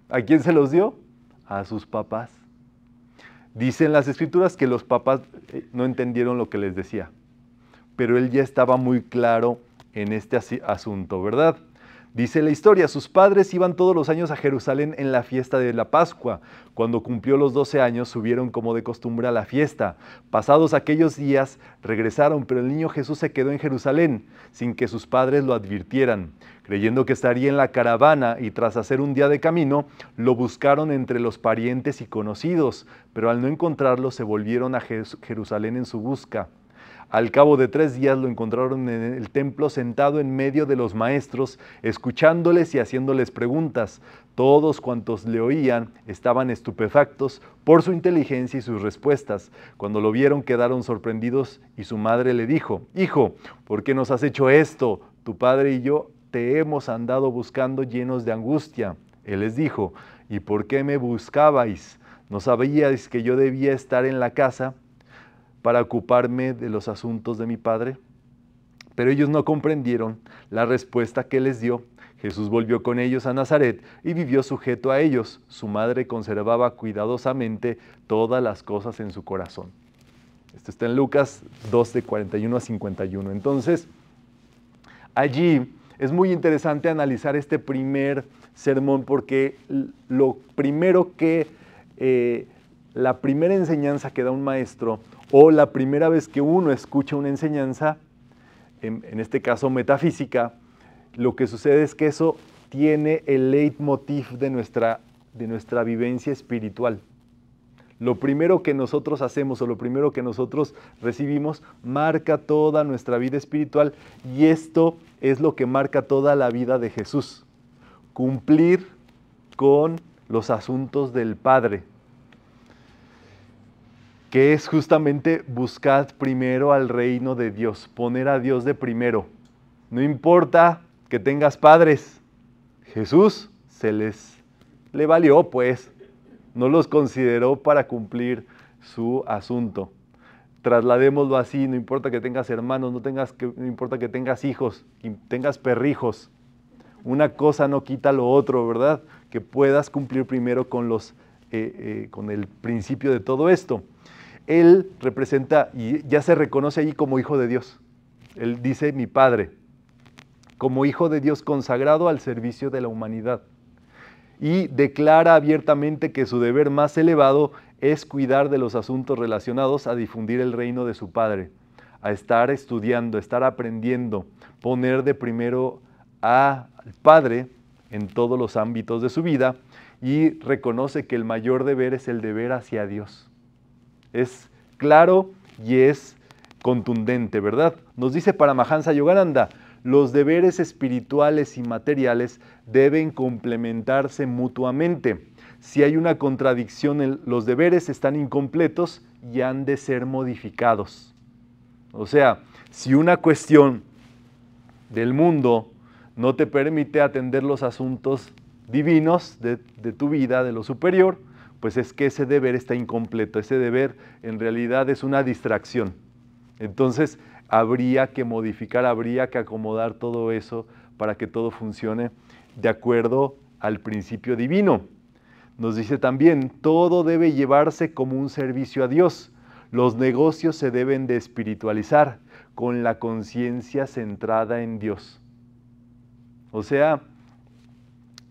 ¿A quién se los dio? A sus papás. Dicen las escrituras que los papás eh, no entendieron lo que les decía pero él ya estaba muy claro en este asunto, ¿verdad? Dice la historia, sus padres iban todos los años a Jerusalén en la fiesta de la Pascua. Cuando cumplió los 12 años subieron como de costumbre a la fiesta. Pasados aquellos días regresaron, pero el niño Jesús se quedó en Jerusalén sin que sus padres lo advirtieran. Creyendo que estaría en la caravana y tras hacer un día de camino, lo buscaron entre los parientes y conocidos, pero al no encontrarlo se volvieron a Jerusalén en su busca. Al cabo de tres días lo encontraron en el templo sentado en medio de los maestros, escuchándoles y haciéndoles preguntas. Todos cuantos le oían estaban estupefactos por su inteligencia y sus respuestas. Cuando lo vieron quedaron sorprendidos y su madre le dijo, Hijo, ¿por qué nos has hecho esto? Tu padre y yo te hemos andado buscando llenos de angustia. Él les dijo, ¿y por qué me buscabais? ¿No sabíais que yo debía estar en la casa? para ocuparme de los asuntos de mi Padre? Pero ellos no comprendieron la respuesta que les dio. Jesús volvió con ellos a Nazaret y vivió sujeto a ellos. Su madre conservaba cuidadosamente todas las cosas en su corazón. Esto está en Lucas 12, de 41 a 51. Entonces, allí es muy interesante analizar este primer sermón porque lo primero que, eh, la primera enseñanza que da un maestro o la primera vez que uno escucha una enseñanza, en, este caso metafísica, lo que sucede es que eso tiene el leitmotiv de nuestra, de nuestra vivencia espiritual. Lo primero que nosotros hacemos o lo primero que nosotros recibimos marca toda nuestra vida espiritual y esto es lo que marca toda la vida de Jesús. Cumplir con los asuntos del Padre, que es justamente buscar primero al reino de Dios, poner a Dios de primero. No importa que tengas padres, Jesús se les le valió, pues, no los consideró para cumplir su asunto. Trasladémoslo así, no importa que tengas hermanos, no, importa que tengas hijos, tengas perrijos, una cosa no quita lo otro, ¿verdad? Que puedas cumplir primero con, los, eh, eh, con el principio de todo esto él representa y ya se reconoce allí como hijo de Dios. Él dice mi padre, como hijo de Dios consagrado al servicio de la humanidad. Y declara abiertamente que su deber más elevado es cuidar de los asuntos relacionados a difundir el reino de su padre, a estar estudiando, a estar aprendiendo, poner de primero al padre en todos los ámbitos de su vida y reconoce que el mayor deber es el deber hacia Dios es claro y es contundente, ¿verdad? Nos dice Paramahansa Yogananda, los deberes espirituales y materiales deben complementarse mutuamente. Si hay una contradicción, los deberes están incompletos y han de ser modificados. O sea, si una cuestión del mundo no te permite atender los asuntos divinos de, de tu vida, de lo superior, pues es que ese deber está incompleto, ese deber en realidad es una distracción. Entonces, habría que modificar, habría que acomodar todo eso para que todo funcione de acuerdo al principio divino. Nos dice también, todo debe llevarse como un servicio a Dios. Los negocios se deben de espiritualizar con la conciencia centrada en Dios. O sea,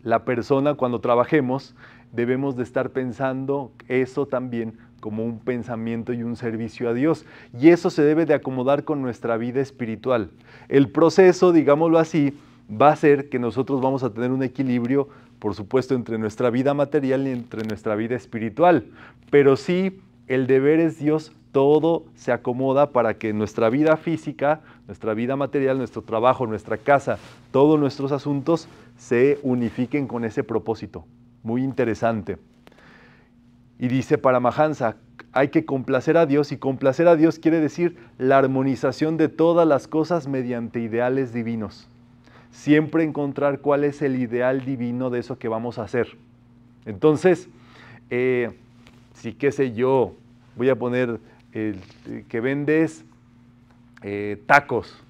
la persona cuando trabajemos debemos de estar pensando eso también como un pensamiento y un servicio a Dios. Y eso se debe de acomodar con nuestra vida espiritual. El proceso, digámoslo así, va a ser que nosotros vamos a tener un equilibrio, por supuesto, entre nuestra vida material y entre nuestra vida espiritual. Pero sí, el deber es Dios, todo se acomoda para que nuestra vida física, nuestra vida material, nuestro trabajo, nuestra casa, todos nuestros asuntos se unifiquen con ese propósito muy interesante. Y dice para Mahansa, hay que complacer a Dios y complacer a Dios quiere decir la armonización de todas las cosas mediante ideales divinos. Siempre encontrar cuál es el ideal divino de eso que vamos a hacer. Entonces, eh, si qué sé yo, voy a poner eh, que vendes eh, tacos.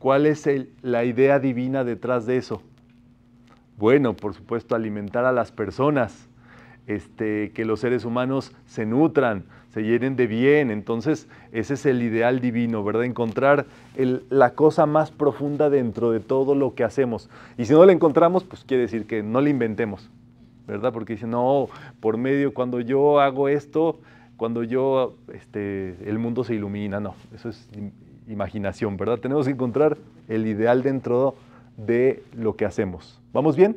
¿Cuál es la idea divina detrás de eso? Bueno, por supuesto, alimentar a las personas, este, que los seres humanos se nutran, se llenen de bien. Entonces, ese es el ideal divino, ¿verdad? Encontrar la cosa más profunda dentro de todo lo que hacemos. Y si no la encontramos, pues quiere decir que no la inventemos, ¿verdad? Porque dicen, no, por medio, cuando yo hago esto, cuando yo, este, el mundo se ilumina. No, eso es imaginación, ¿verdad? Tenemos que encontrar el ideal dentro de lo que hacemos. ¿Vamos bien?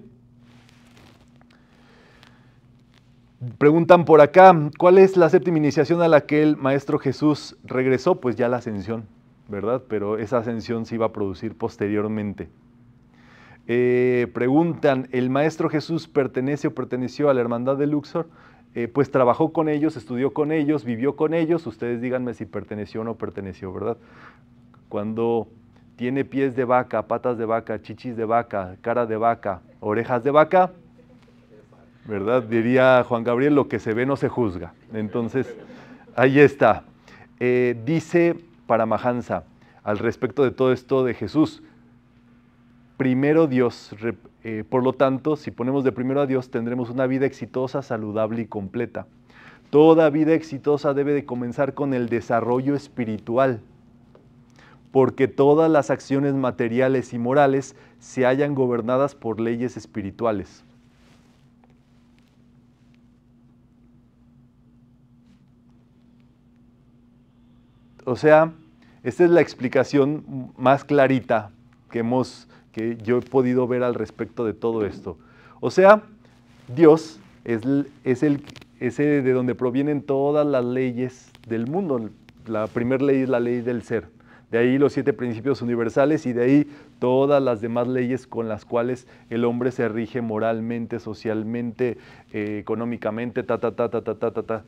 Preguntan por acá, ¿cuál es la séptima iniciación a la que el Maestro Jesús regresó? Pues ya la ascensión, ¿verdad? Pero esa ascensión se iba a producir posteriormente. Eh, preguntan, ¿el Maestro Jesús pertenece o perteneció a la Hermandad de Luxor? Eh, pues trabajó con ellos, estudió con ellos, vivió con ellos. Ustedes díganme si perteneció o no perteneció, ¿verdad? Cuando tiene pies de vaca, patas de vaca, chichis de vaca, cara de vaca, orejas de vaca, ¿verdad? Diría Juan Gabriel, lo que se ve no se juzga. Entonces, ahí está. dice eh, dice Paramahansa al respecto de todo esto de Jesús, primero Dios, eh, por lo tanto, si ponemos de primero a Dios, tendremos una vida exitosa, saludable y completa. Toda vida exitosa debe de comenzar con el desarrollo espiritual porque todas las acciones materiales y morales se hayan gobernadas por leyes espirituales. O sea, esta es la explicación más clarita que, hemos, que yo he podido ver al respecto de todo esto. O sea, Dios es, es el, de donde provienen todas las leyes del mundo. La primera ley es la ley del ser de ahí los siete principios universales y de ahí todas las demás leyes con las cuales el hombre se rige moralmente, socialmente, eh, económicamente, ta, ta, ta, ta, ta, ta, ta, ta.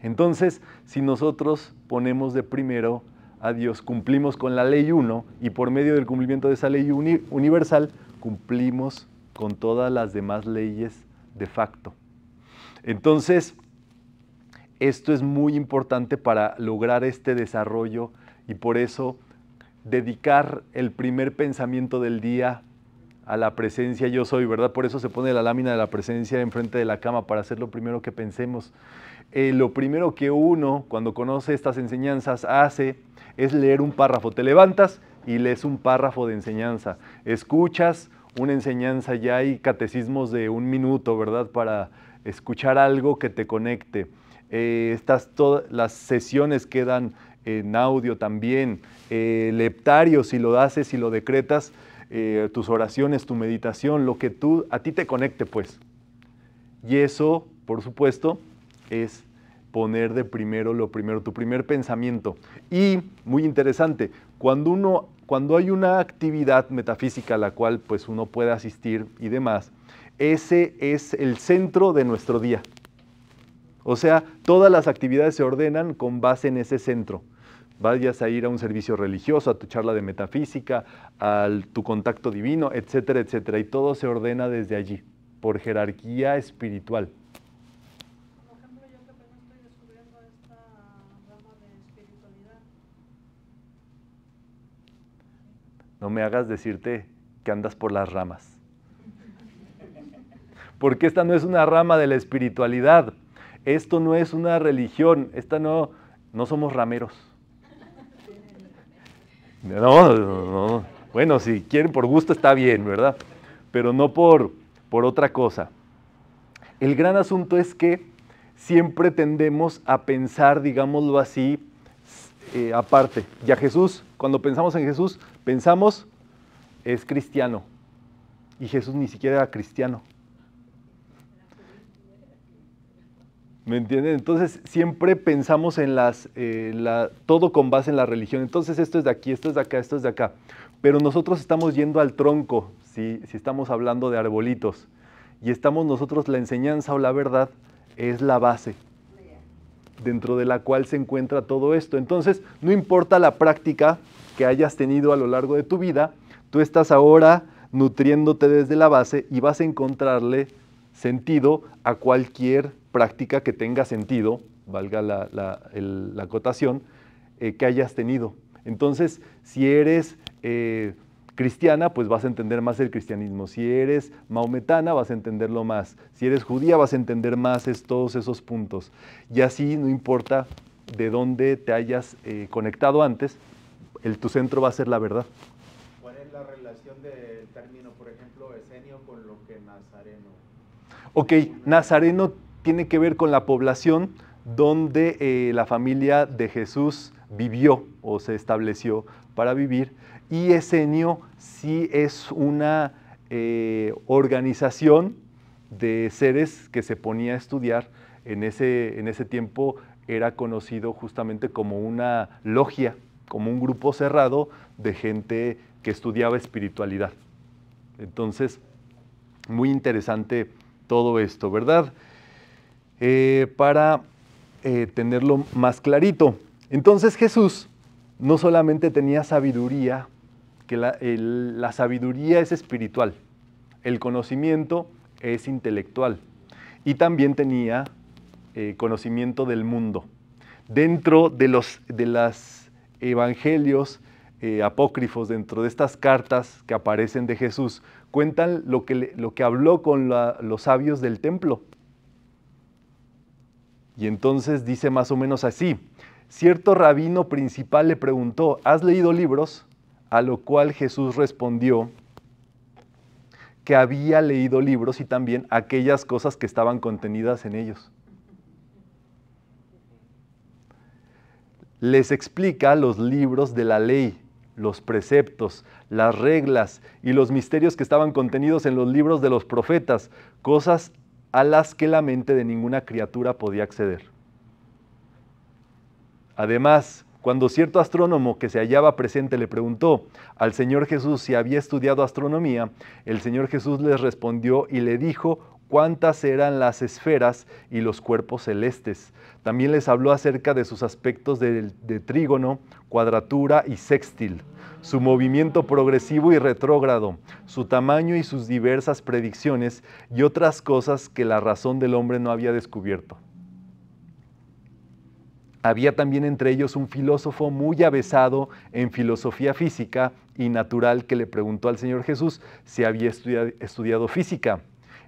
Entonces, si nosotros ponemos de primero a Dios, cumplimos con la ley 1 y por medio del cumplimiento de esa ley universal, cumplimos con todas las demás leyes de facto. Entonces, esto es muy importante para lograr este desarrollo y por eso dedicar el primer pensamiento del día a la presencia yo soy, ¿verdad? Por eso se pone la lámina de la presencia enfrente de la cama para hacer lo primero que pensemos. Eh, lo primero que uno, cuando conoce estas enseñanzas, hace es leer un párrafo. Te levantas y lees un párrafo de enseñanza. Escuchas una enseñanza, ya hay catecismos de un minuto, ¿verdad? Para escuchar algo que te conecte. Eh, estas todas las sesiones quedan en audio también, eh, leptario, si lo haces, si lo decretas, eh, tus oraciones, tu meditación, lo que tú, a ti te conecte pues. Y eso, por supuesto, es poner de primero lo primero, tu primer pensamiento. Y, muy interesante, cuando uno, cuando hay una actividad metafísica a la cual pues uno puede asistir y demás, ese es el centro de nuestro día. O sea, todas las actividades se ordenan con base en ese centro vayas a ir a un servicio religioso, a tu charla de metafísica, a tu contacto divino, etcétera, etcétera. Y todo se ordena desde allí, por jerarquía espiritual. yo descubriendo esta rama de espiritualidad. No me hagas decirte que andas por las ramas. Porque esta no es una rama de la espiritualidad. Esto no es una religión. Esta no, no somos rameros. No, no, Bueno, si quieren por gusto está bien, ¿verdad? Pero no por, por otra cosa. El gran asunto es que siempre tendemos a pensar, digámoslo así, eh, aparte. Y a Jesús, cuando pensamos en Jesús, pensamos, es cristiano. Y Jesús ni siquiera era cristiano. ¿Me entienden? Entonces siempre pensamos en las, eh, todo con base en la religión. Entonces esto es de aquí, esto es de acá, esto es de acá. Pero nosotros estamos yendo al tronco, si, si estamos hablando de arbolitos. Y estamos nosotros, la enseñanza o la verdad es la base dentro de la cual se encuentra todo esto. Entonces, no importa la práctica que hayas tenido a lo largo de tu vida, tú estás ahora nutriéndote desde la base y vas a encontrarle sentido a cualquier práctica que tenga sentido, valga la, la, acotación, eh, que hayas tenido. Entonces, si eres eh, cristiana, pues vas a entender más el cristianismo. Si eres maometana, vas a entenderlo más. Si eres judía, vas a entender más es, todos esos puntos. Y así, no importa de dónde te hayas eh, conectado antes, el, tu centro va a ser la verdad. ¿Cuál es la relación del término, por ejemplo, esenio con lo que nazareno? Ok, Nazareno tiene que ver con la población donde eh, la familia de Jesús vivió o se estableció para vivir. Y Esenio sí es una eh, organización de seres que se ponía a estudiar. en ese tiempo era conocido justamente como una logia, como un grupo cerrado de gente que estudiaba espiritualidad. Entonces, muy interesante todo esto, ¿verdad? Eh, para eh, tenerlo más clarito. Entonces Jesús no solamente tenía sabiduría, que la, sabiduría es espiritual, el conocimiento es intelectual y también tenía eh, conocimiento del mundo. Dentro de los de las evangelios apócrifos, dentro de estas cartas que aparecen de Jesús cuentan lo que, lo que habló con los sabios del templo. Y entonces dice más o menos así, cierto rabino principal le preguntó, ¿has leído libros? A lo cual Jesús respondió que había leído libros y también aquellas cosas que estaban contenidas en ellos. Les explica los libros de la ley los preceptos, las reglas y los misterios que estaban contenidos en los libros de los profetas, cosas a las que la mente de ninguna criatura podía acceder. Además, cuando cierto astrónomo que se hallaba presente le preguntó al Señor Jesús si había estudiado astronomía, el Señor Jesús les respondió y le dijo cuántas eran las esferas y los cuerpos celestes. También les habló acerca de sus aspectos de, trígono, cuadratura y sextil, su movimiento progresivo y retrógrado, su tamaño y sus diversas predicciones y otras cosas que la razón del hombre no había descubierto. Había también entre ellos un filósofo muy avesado en filosofía física y natural que le preguntó al Señor Jesús si había estudiado física.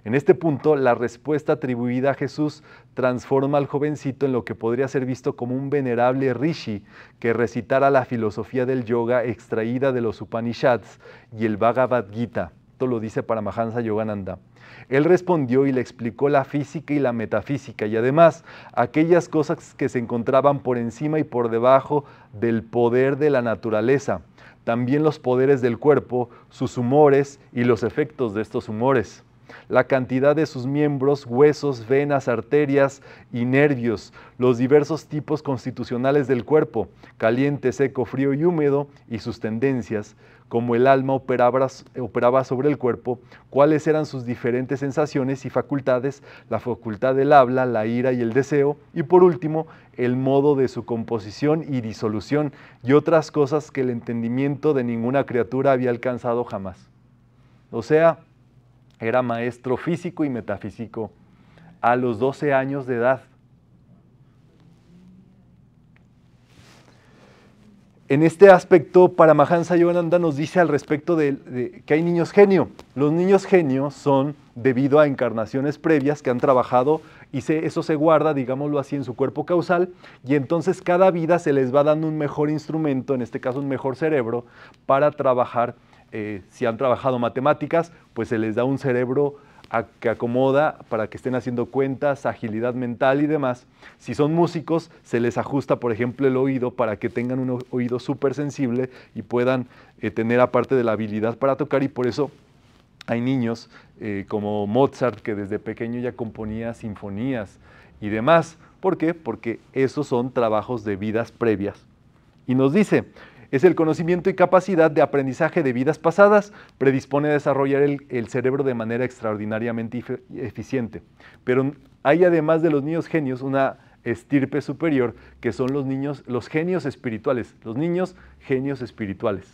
En este punto, la respuesta atribuida a Jesús transforma al jovencito en lo que podría ser visto como un venerable rishi que recitara la filosofía del yoga extraída de los Upanishads y el Bhagavad Gita. Esto lo dice Paramahansa Yogananda. Él respondió y le explicó la física y la metafísica y además aquellas cosas que se encontraban por encima y por debajo del poder de la naturaleza, también los poderes del cuerpo, sus humores y los efectos de estos humores la cantidad de sus miembros, huesos, venas, arterias y nervios, los diversos tipos constitucionales del cuerpo, caliente, seco, frío y húmedo, y sus tendencias, como el alma operaba, operaba sobre el cuerpo, cuáles eran sus diferentes sensaciones y facultades, la facultad del habla, la ira y el deseo, y por último, el modo de su composición y disolución, y otras cosas que el entendimiento de ninguna criatura había alcanzado jamás. O sea, era maestro físico y metafísico a los 12 años de edad. En este aspecto, Paramahansa Yogananda nos dice al respecto de, que hay niños genio. Los niños genio son debido a encarnaciones previas que han trabajado y eso se guarda, digámoslo así, en su cuerpo causal y entonces cada vida se les va dando un mejor instrumento, en este caso un mejor cerebro, para trabajar eh, si han trabajado matemáticas, pues se les da un cerebro que acomoda para que estén haciendo cuentas, agilidad mental y demás. Si son músicos, se les ajusta, por ejemplo, el oído para que tengan un oído súper sensible y puedan eh, tener aparte de la habilidad para tocar y por eso hay niños eh, como Mozart que desde pequeño ya componía sinfonías y demás. ¿Por qué? Porque esos son trabajos de vidas previas. Y nos dice, es el conocimiento y capacidad de aprendizaje de vidas pasadas, predispone a desarrollar el, cerebro de manera extraordinariamente eficiente. Pero hay además de los niños genios una estirpe superior que son los niños, los genios espirituales, los niños genios espirituales,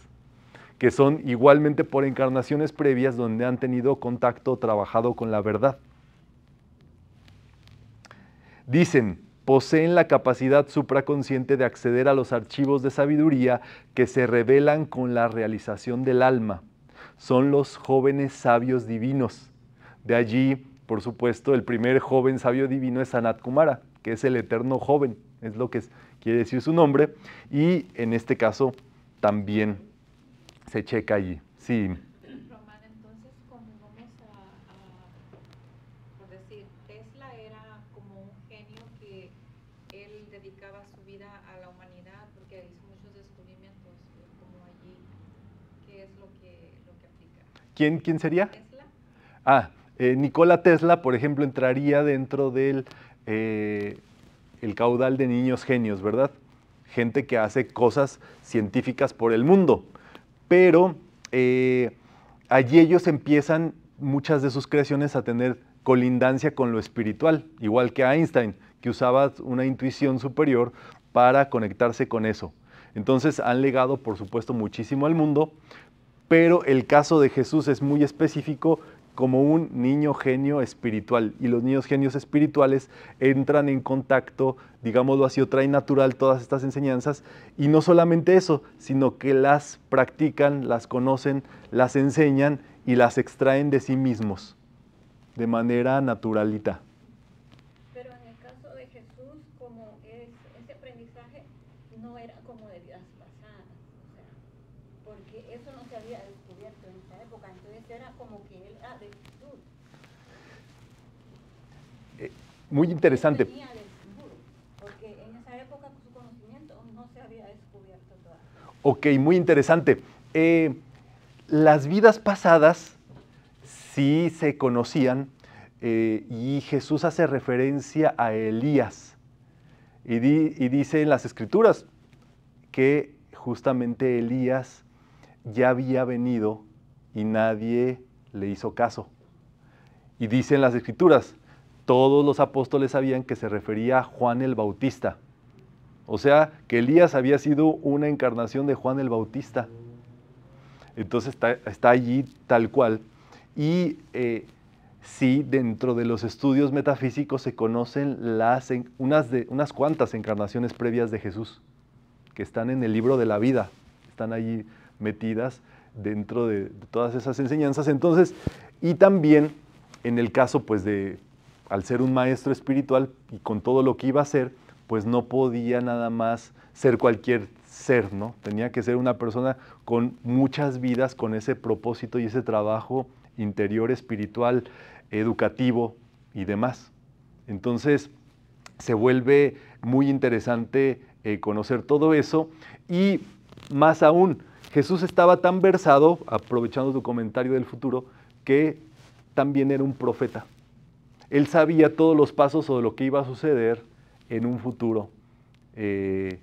que son igualmente por encarnaciones previas donde han tenido contacto, trabajado con la verdad. Dicen, poseen la capacidad supraconsciente de acceder a los archivos de sabiduría que se revelan con la realización del alma. Son los jóvenes sabios divinos. De allí, por supuesto, el primer joven sabio divino es Anat Kumara, que es el eterno joven, es lo que quiere decir su nombre, y en este caso también se checa allí. Sí. ¿Quién, sería? Tesla. Ah, eh, Nikola Tesla, por ejemplo, entraría dentro del eh, el caudal de niños genios, ¿verdad? Gente que hace cosas científicas por el mundo. Pero eh, allí ellos empiezan muchas de sus creaciones a tener colindancia con lo espiritual, igual que Einstein, que usaba una intuición superior para conectarse con eso. Entonces han legado, por supuesto, muchísimo al mundo, pero el caso de Jesús es muy específico como un niño genio espiritual. Y los niños genios espirituales entran en contacto, digámoslo así, otra traen natural todas estas enseñanzas. Y no solamente eso, sino que las practican, las conocen, las enseñan y las extraen de sí mismos de manera naturalita. muy interesante. Pues, ok, muy interesante. Eh, las vidas pasadas sí se conocían eh, y Jesús hace referencia a Elías y, y dice en las escrituras que justamente Elías ya había venido y nadie le hizo caso. Y dice en las escrituras, todos los apóstoles sabían que se refería a Juan el Bautista. O sea, que Elías había sido una encarnación de Juan el Bautista. Entonces está, allí tal cual. Y eh, sí, dentro de los estudios metafísicos se conocen las, unas, unas cuantas encarnaciones previas de Jesús, que están en el libro de la vida, están allí metidas dentro de, de todas esas enseñanzas. Entonces, y también en el caso pues de al ser un maestro espiritual y con todo lo que iba a ser, pues no podía nada más ser cualquier ser, ¿no? Tenía que ser una persona con muchas vidas, con ese propósito y ese trabajo interior, espiritual, educativo y demás. Entonces, se vuelve muy interesante eh, conocer todo eso y más aún, Jesús estaba tan versado, aprovechando tu comentario del futuro, que también era un profeta él sabía todos los pasos o lo que iba a suceder en un futuro. Eh,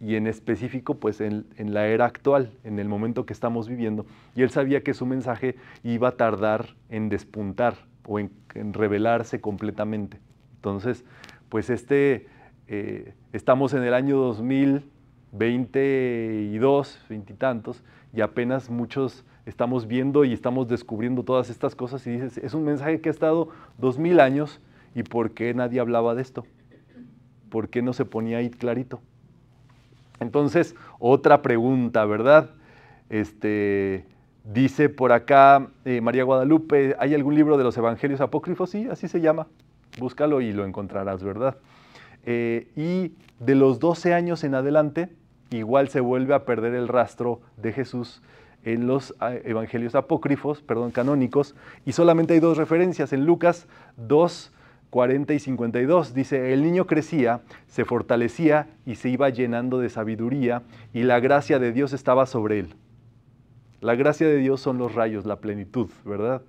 y en específico, pues en, la era actual, en el momento que estamos viviendo. Y él sabía que su mensaje iba a tardar en despuntar o en, revelarse completamente. Entonces, pues este, eh, estamos en el año 2022, veintitantos y apenas muchos estamos viendo y estamos descubriendo todas estas cosas y dices, es un mensaje que ha estado dos mil años y ¿por qué nadie hablaba de esto? ¿Por qué no se ponía ahí clarito? Entonces, otra pregunta, ¿verdad? Este, dice por acá eh, María Guadalupe, ¿hay algún libro de los Evangelios Apócrifos? Sí, así se llama. Búscalo y lo encontrarás, ¿verdad? Eh, y de los 12 años en adelante, igual se vuelve a perder el rastro de Jesús en los ah, evangelios apócrifos, perdón, canónicos, y solamente hay dos referencias. En Lucas 2, 40 y 52 dice, el niño crecía, se fortalecía y se iba llenando de sabiduría, y la gracia de Dios estaba sobre él. La gracia de Dios son los rayos, la plenitud, ¿verdad?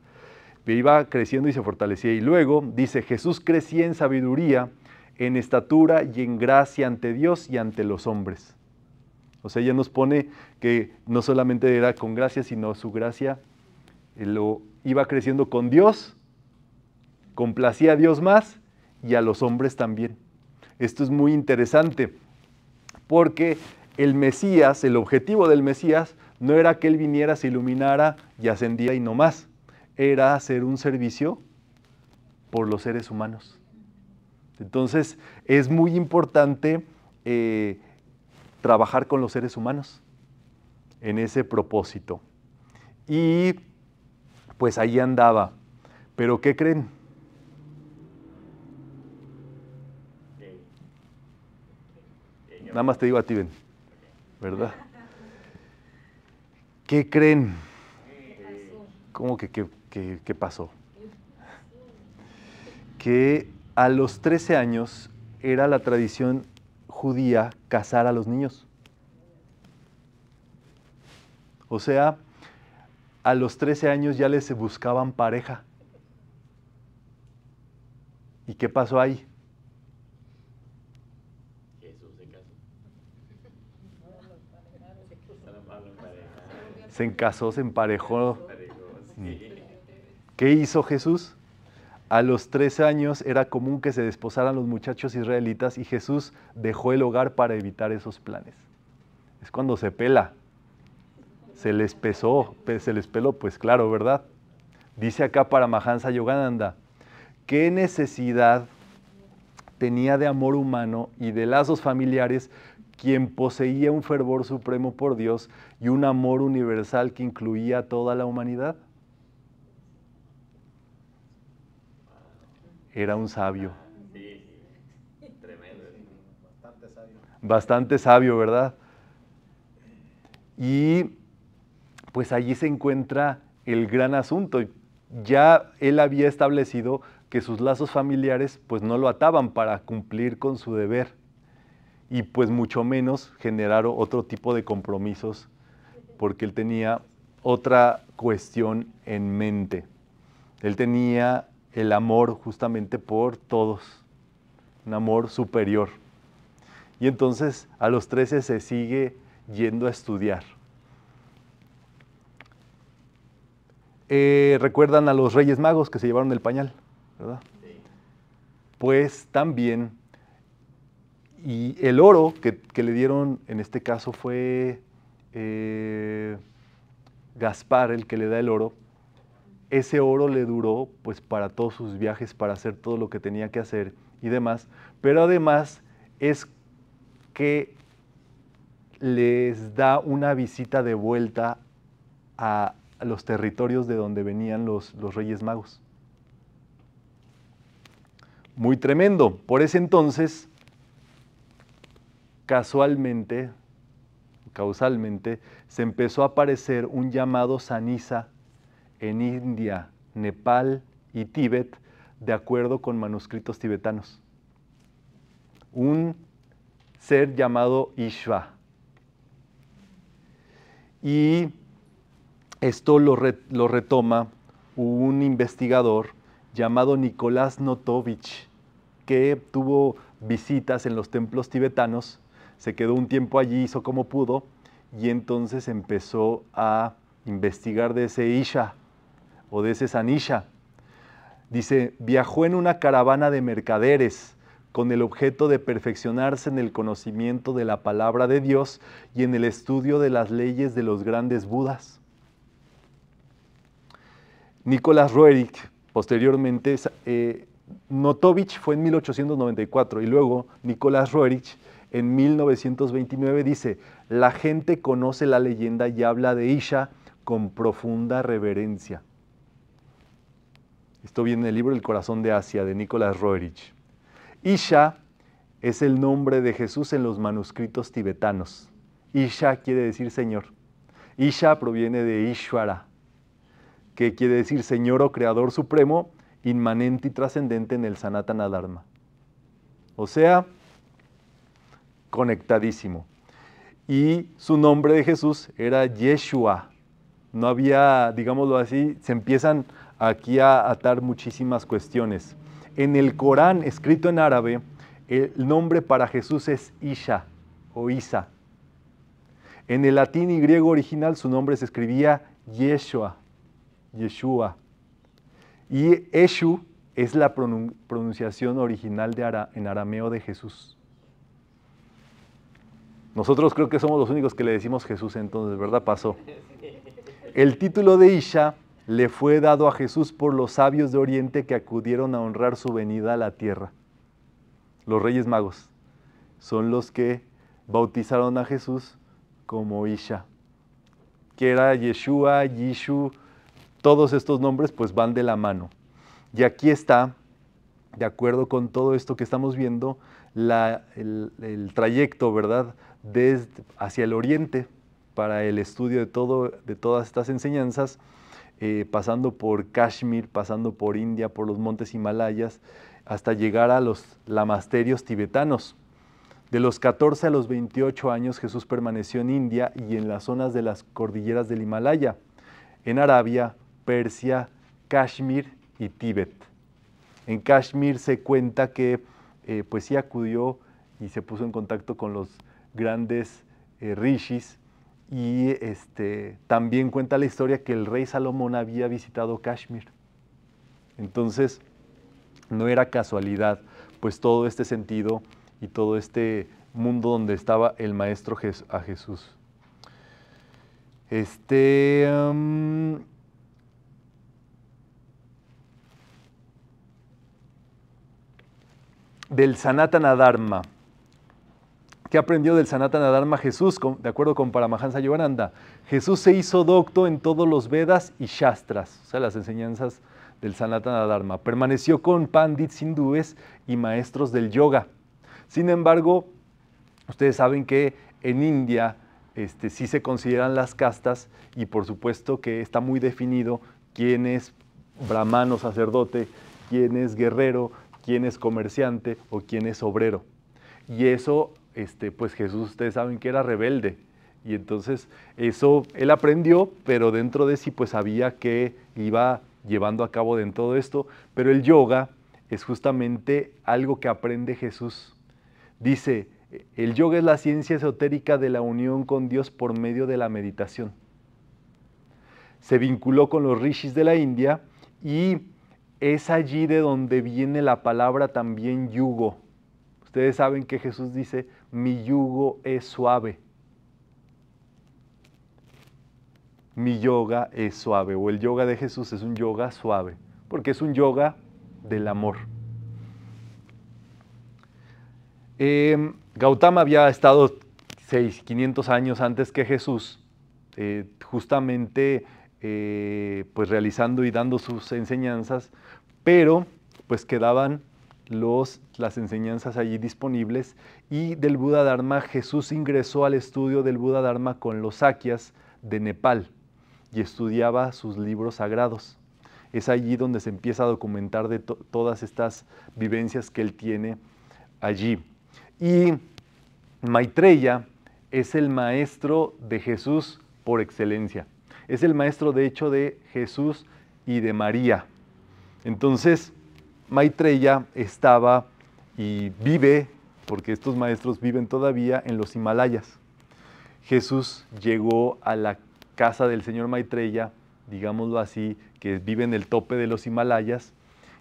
iba creciendo y se fortalecía. Y luego dice, Jesús crecía en sabiduría, en estatura y en gracia ante Dios y ante los hombres. O sea, ella nos pone que no solamente era con gracia, sino su gracia eh, lo iba creciendo con Dios, complacía a Dios más y a los hombres también. Esto es muy interesante, porque el Mesías, el objetivo del Mesías, no era que él viniera, se iluminara y ascendiera y no más, era hacer un servicio por los seres humanos. Entonces, es muy importante eh, trabajar con los seres humanos en ese propósito. Y pues ahí andaba. Pero ¿qué creen? Nada más te digo a ti, Ben, ¿verdad? ¿Qué creen? ¿Cómo que qué, pasó? Que a los 13 años era la tradición judía casar a los niños. O sea, a los 13 años ya les buscaban pareja. ¿Y qué pasó ahí? Se encasó, se emparejó. ¿Qué hizo Jesús? A los tres años era común que se desposaran los muchachos israelitas y Jesús dejó el hogar para evitar esos planes. Es cuando se pela. Se les pesó, se les peló, pues claro, ¿verdad? Dice acá para Mahansa Yogananda, ¿qué necesidad tenía de amor humano y de lazos familiares quien poseía un fervor supremo por Dios y un amor universal que incluía a toda la humanidad? era un sabio. tremendo. Bastante sabio. Bastante sabio, ¿verdad? Y pues allí se encuentra el gran asunto. Ya él había establecido que sus lazos familiares pues no lo ataban para cumplir con su deber y pues mucho menos generar otro tipo de compromisos porque él tenía otra cuestión en mente. Él tenía el amor justamente por todos, un amor superior. Y entonces a los 13 se sigue yendo a estudiar. Eh, recuerdan a los Reyes Magos que se llevaron el pañal, ¿verdad? Pues también, y el oro que, le dieron, en este caso fue eh, Gaspar el que le da el oro, ese oro le duró pues para todos sus viajes, para hacer todo lo que tenía que hacer y demás, pero además es que les da una visita de vuelta a los territorios de donde venían los, los Reyes Magos. Muy tremendo. Por ese entonces, casualmente, causalmente, se empezó a aparecer un llamado Sanisa en India, Nepal y Tíbet de acuerdo con manuscritos tibetanos. Un ser llamado Ishva. Y esto lo, lo retoma un investigador llamado Nicolás Notovich, que tuvo visitas en los templos tibetanos, se quedó un tiempo allí, hizo como pudo, y entonces empezó a investigar de ese Isha, o de ese Dice, viajó en una caravana de mercaderes con el objeto de perfeccionarse en el conocimiento de la palabra de Dios y en el estudio de las leyes de los grandes Budas. Nicolás Roerich, posteriormente, eh, Notovich fue en 1894 y luego Nicolás Roerich en 1929 dice, la gente conoce la leyenda y habla de Isha con profunda reverencia. Esto viene del el libro El corazón de Asia de Nicolás Roerich. Isha es el nombre de Jesús en los manuscritos tibetanos. Isha quiere decir Señor. Isha proviene de Ishvara, que quiere decir Señor o Creador Supremo, inmanente y trascendente en el Sanatana Dharma. O sea, conectadísimo. Y su nombre de Jesús era Yeshua. No había, digámoslo así, se empiezan aquí a atar muchísimas cuestiones. En el Corán, escrito en árabe, el nombre para Jesús es Isha o Isa. En el latín y griego original su nombre se escribía Yeshua, Yeshua. Y Eshu es la pronunciación original en arameo de Jesús. Nosotros creo que somos los únicos que le decimos Jesús entonces, ¿verdad? Pasó. El título de Isha le fue dado a Jesús por los sabios de Oriente que acudieron a honrar su venida a la tierra. Los reyes magos son los que bautizaron a Jesús como Isha, que era Yeshua, Yishu, todos estos nombres pues van de la mano. Y aquí está, de acuerdo con todo esto que estamos viendo, el, trayecto, ¿verdad?, hacia el oriente para el estudio de todas estas enseñanzas. Eh, pasando por Kashmir, pasando por India, por los montes Himalayas, hasta llegar a los lamasterios tibetanos. De los 14 a los 28 años Jesús permaneció en India y en las zonas de las cordilleras del Himalaya, en Arabia, Persia, Kashmir y Tíbet. En Kashmir se cuenta que eh, pues sí acudió y se puso en contacto con los grandes eh, rishis y este, también cuenta la historia que el rey Salomón había visitado Kashmir. Entonces, no era casualidad, pues todo este sentido y todo este mundo donde estaba el maestro a Jesús. Este. del Sanatana Dharma. ¿Qué aprendió del Sanatana Dharma Jesús? De acuerdo con Paramahansa Yogananda, Jesús se hizo docto en todos los Vedas y Shastras, o sea, las enseñanzas del Sanatana Dharma. Permaneció con pandits hindúes y maestros del yoga. Sin embargo, ustedes saben que en India este, sí se consideran las castas y por supuesto que está muy definido quién es o sacerdote, quién es guerrero, quién es comerciante o quién es obrero. Y eso este, pues Jesús ustedes saben que era rebelde. Y entonces eso él aprendió, pero dentro de sí pues sabía que iba llevando a cabo dentro todo esto. Pero el yoga es justamente algo que aprende Jesús. Dice, el yoga es la ciencia esotérica de la unión con Dios por medio de la meditación. Se vinculó con los rishis de la India y es allí de donde viene la palabra también yugo. Ustedes saben que Jesús dice, mi yugo es suave. Mi yoga es suave, o el yoga de Jesús es un yoga suave, porque es un yoga del amor. Em, Gautama había estado seis, quinientos años antes que Jesús, eh, justamente eh, pues realizando y dando sus enseñanzas, pero pues quedaban los, las enseñanzas allí disponibles y del Buda Dharma, Jesús ingresó al estudio del Buda Dharma con los Sakyas de Nepal y estudiaba sus libros sagrados. Es allí donde se empieza a documentar de todas estas vivencias que él tiene allí. Y Maitreya es el maestro de Jesús por excelencia. Es el maestro, de hecho, de Jesús y de María. Entonces, Maitreya estaba y vive porque estos maestros viven todavía en los Himalayas. Jesús llegó a la casa del señor Maitreya, digámoslo así, que vive en el tope de los Himalayas,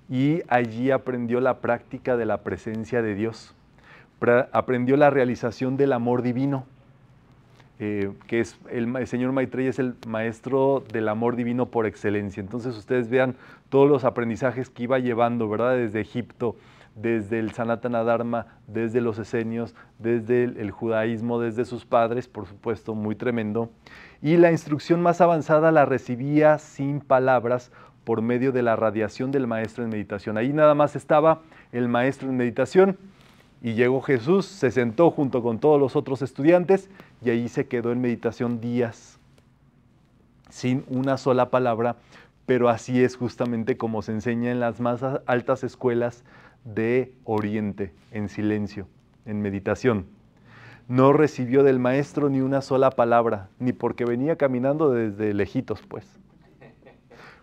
y allí aprendió la práctica de la presencia de Dios, aprendió la realización del amor divino, eh, que es el, señor Maitreya es el maestro del amor divino por excelencia. Entonces ustedes vean todos los aprendizajes que iba llevando, ¿verdad? Desde Egipto, desde el Sanatana Dharma, desde los esenios, desde el, judaísmo, desde sus padres, por supuesto, muy tremendo. Y la instrucción más avanzada la recibía sin palabras por medio de la radiación del maestro en meditación. Ahí nada más estaba el maestro en meditación y llegó Jesús, se sentó junto con todos los otros estudiantes y ahí se quedó en meditación días, sin una sola palabra, pero así es justamente como se enseña en las más altas escuelas de Oriente, en silencio, en meditación. No recibió del maestro ni una sola palabra, ni porque venía caminando desde lejitos, pues.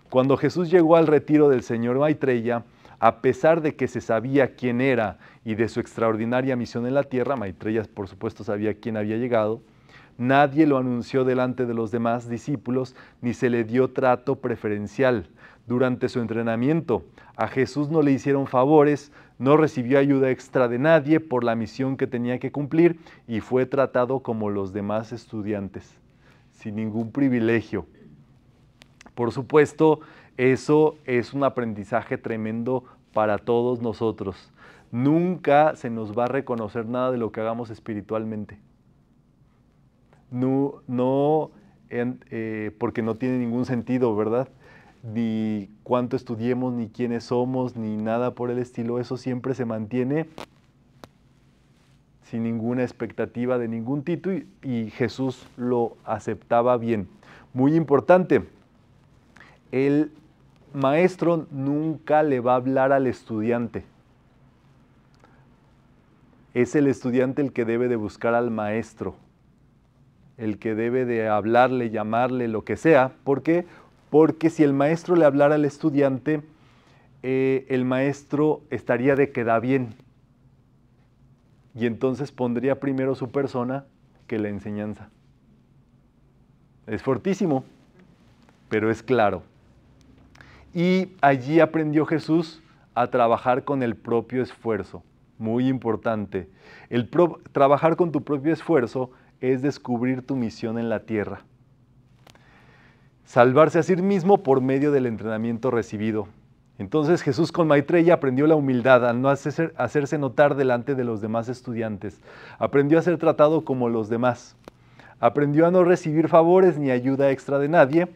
Cuando Jesús llegó al retiro del Señor Maitreya, a pesar de que se sabía quién era y de su extraordinaria misión en la tierra, Maitreya por supuesto sabía quién había llegado, nadie lo anunció delante de los demás discípulos ni se le dio trato preferencial durante su entrenamiento. A Jesús no le hicieron favores, no recibió ayuda extra de nadie por la misión que tenía que cumplir y fue tratado como los demás estudiantes, sin ningún privilegio. Por supuesto, eso es un aprendizaje tremendo para todos nosotros. Nunca se nos va a reconocer nada de lo que hagamos espiritualmente. No, eh, porque no tiene ningún sentido, ¿verdad? ni cuánto estudiemos, ni quiénes somos, ni nada por el estilo. Eso siempre se mantiene sin ninguna expectativa de ningún título y, Jesús lo aceptaba bien. Muy importante, el maestro nunca le va a hablar al estudiante. Es el estudiante el que debe de buscar al maestro, el que debe de hablarle, llamarle, lo que sea. porque porque si el maestro le hablara al estudiante, eh, el maestro estaría de da bien. Y entonces pondría primero su persona que la enseñanza. Es fortísimo, pero es claro. Y allí aprendió Jesús a trabajar con el propio esfuerzo. Muy importante. El trabajar con tu propio esfuerzo es descubrir tu misión en la tierra salvarse a sí mismo por medio del entrenamiento recibido. Entonces Jesús con Maitreya aprendió la humildad al no hacerse notar delante de los demás estudiantes. Aprendió a ser tratado como los demás. Aprendió a no recibir favores ni ayuda extra de nadie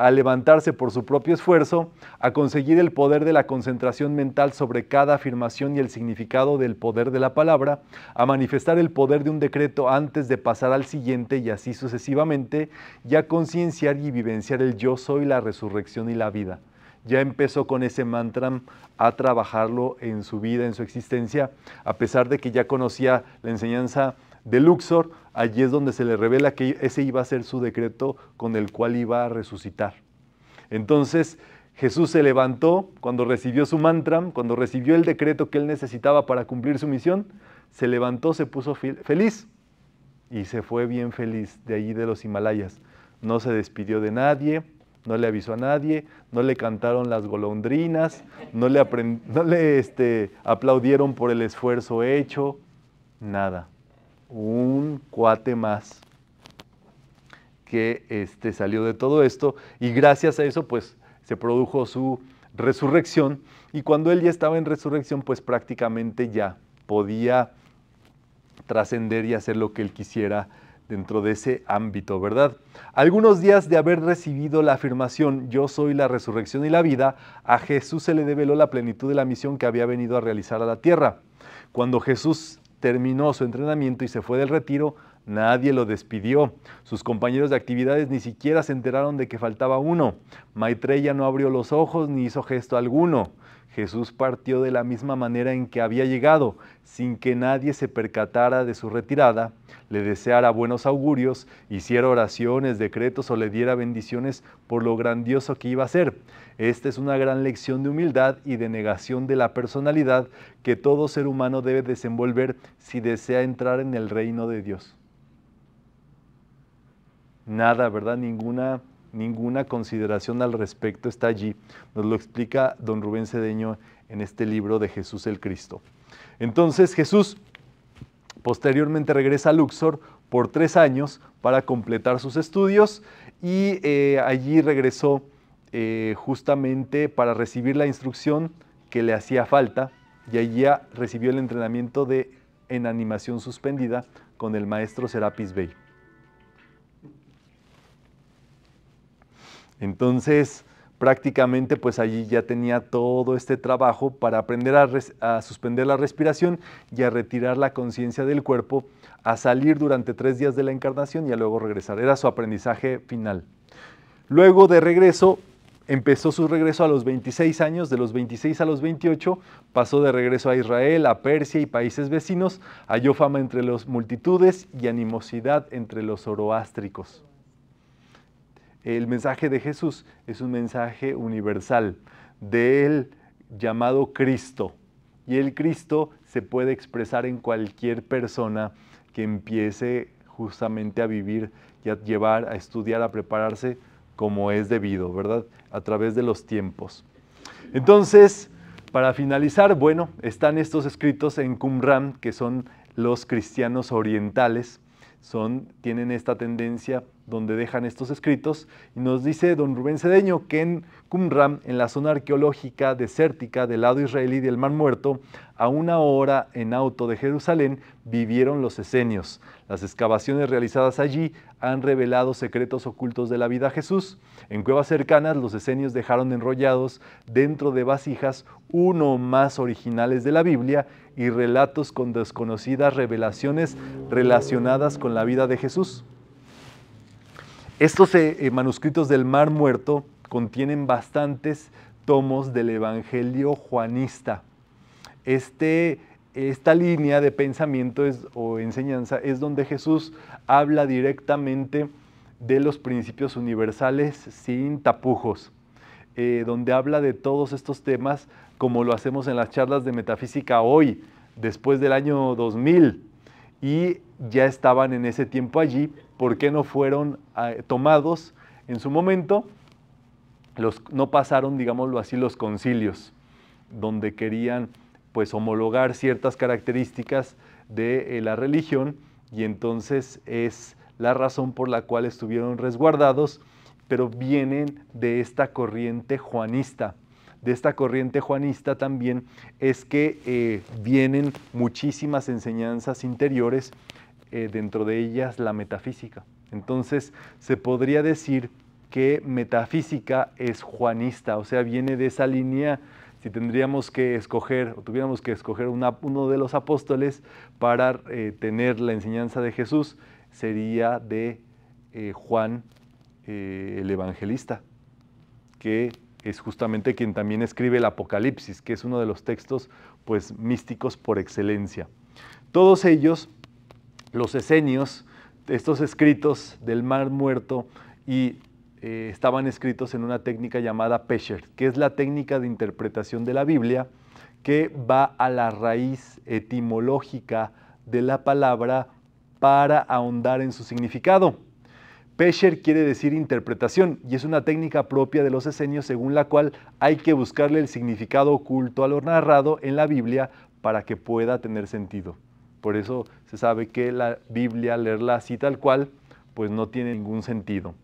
a levantarse por su propio esfuerzo, a conseguir el poder de la concentración mental sobre cada afirmación y el significado del poder de la palabra, a manifestar el poder de un decreto antes de pasar al siguiente y así sucesivamente, y a concienciar y vivenciar el yo soy, la resurrección y la vida ya empezó con ese mantra a trabajarlo en su vida, en su existencia, a pesar de que ya conocía la enseñanza de Luxor, allí es donde se le revela que ese iba a ser su decreto con el cual iba a resucitar. Entonces Jesús se levantó cuando recibió su mantra, cuando recibió el decreto que él necesitaba para cumplir su misión, se levantó, se puso feliz y se fue bien feliz de allí de los Himalayas. No se despidió de nadie, no le avisó a nadie, no le cantaron las golondrinas, no le, este, aplaudieron por el esfuerzo hecho, nada un cuate más que este, salió de todo esto y gracias a eso pues se produjo su resurrección y cuando él ya estaba en resurrección pues prácticamente ya podía trascender y hacer lo que él quisiera dentro de ese ámbito, ¿verdad? Algunos días de haber recibido la afirmación yo soy la resurrección y la vida, a Jesús se le develó la plenitud de la misión que había venido a realizar a la tierra. Cuando Jesús terminó su entrenamiento y se fue del retiro, nadie lo despidió. Sus compañeros de actividades ni siquiera se enteraron de que faltaba uno. Maitreya no abrió los ojos ni hizo gesto alguno. Jesús partió de la misma manera en que había llegado, sin que nadie se percatara de su retirada, le deseara buenos augurios, hiciera oraciones, decretos o le diera bendiciones por lo grandioso que iba a ser. Esta es una gran lección de humildad y de negación de la personalidad que todo ser humano debe desenvolver si desea entrar en el reino de Dios. Nada, ¿verdad? Ninguna ninguna consideración al respecto está allí. Nos lo explica don Rubén Cedeño en este libro de Jesús el Cristo. Entonces Jesús posteriormente regresa a Luxor por tres años para completar sus estudios y eh, allí regresó eh, justamente para recibir la instrucción que le hacía falta y allí recibió el entrenamiento de en animación suspendida con el maestro Serapis Bey. Entonces, prácticamente pues allí ya tenía todo este trabajo para aprender a, suspender la respiración y a retirar la conciencia del cuerpo, a salir durante tres días de la encarnación y a luego regresar. Era su aprendizaje final. Luego de regreso, empezó su regreso a los 26 años, de los 26 a los 28, pasó de regreso a Israel, a Persia y países vecinos, halló fama entre las multitudes y animosidad entre los zoroástricos. El mensaje de Jesús es un mensaje universal del llamado Cristo. Y el Cristo se puede expresar en cualquier persona que empiece justamente a vivir y a llevar, a estudiar, a prepararse como es debido, ¿verdad? A través de los tiempos. Entonces, para finalizar, bueno, están estos escritos en Qumran, que son los cristianos orientales, son, tienen esta tendencia donde dejan estos escritos. Y nos dice don Rubén Cedeño que en Qumran, en la zona arqueológica desértica del lado israelí del Mar Muerto, a una hora en auto de Jerusalén, vivieron los esenios. Las excavaciones realizadas allí han revelado secretos ocultos de la vida de Jesús. En cuevas cercanas, los esenios dejaron enrollados dentro de vasijas uno o más originales de la Biblia y relatos con desconocidas revelaciones relacionadas con la vida de Jesús. Estos eh, eh, manuscritos del Mar Muerto contienen bastantes tomos del Evangelio Juanista. Este, esta línea de pensamiento o enseñanza es donde Jesús habla directamente de los principios universales sin tapujos, eh, donde habla de todos estos temas como lo hacemos en las charlas de metafísica hoy, después del año 2000, y ya estaban en ese tiempo allí por qué no fueron ah, tomados en su momento, no pasaron, digámoslo así, los concilios, donde querían pues homologar ciertas características de eh, la religión y entonces es la razón por la cual estuvieron resguardados, pero vienen de esta corriente juanista. De esta corriente juanista también es que eh, vienen muchísimas enseñanzas interiores eh, dentro de ellas la metafísica. Entonces, se podría decir que metafísica es juanista, o sea, viene de esa línea. Si tendríamos que escoger o tuviéramos que escoger una, uno de los apóstoles para eh, tener la enseñanza de Jesús, sería de eh, Juan el Evangelista, que es justamente quien también escribe el Apocalipsis, que es uno de los textos pues místicos por excelencia. Todos ellos los esenios, estos escritos del mar muerto y eh, estaban escritos en una técnica llamada Pesher, que es la técnica de interpretación de la Biblia que va a la raíz etimológica de la palabra para ahondar en su significado. Pesher quiere decir interpretación y es una técnica propia de los esenios según la cual hay que buscarle el significado oculto a lo narrado en la Biblia para que pueda tener sentido. Por eso se sabe que la Biblia, leerla así tal cual, pues no tiene ningún sentido.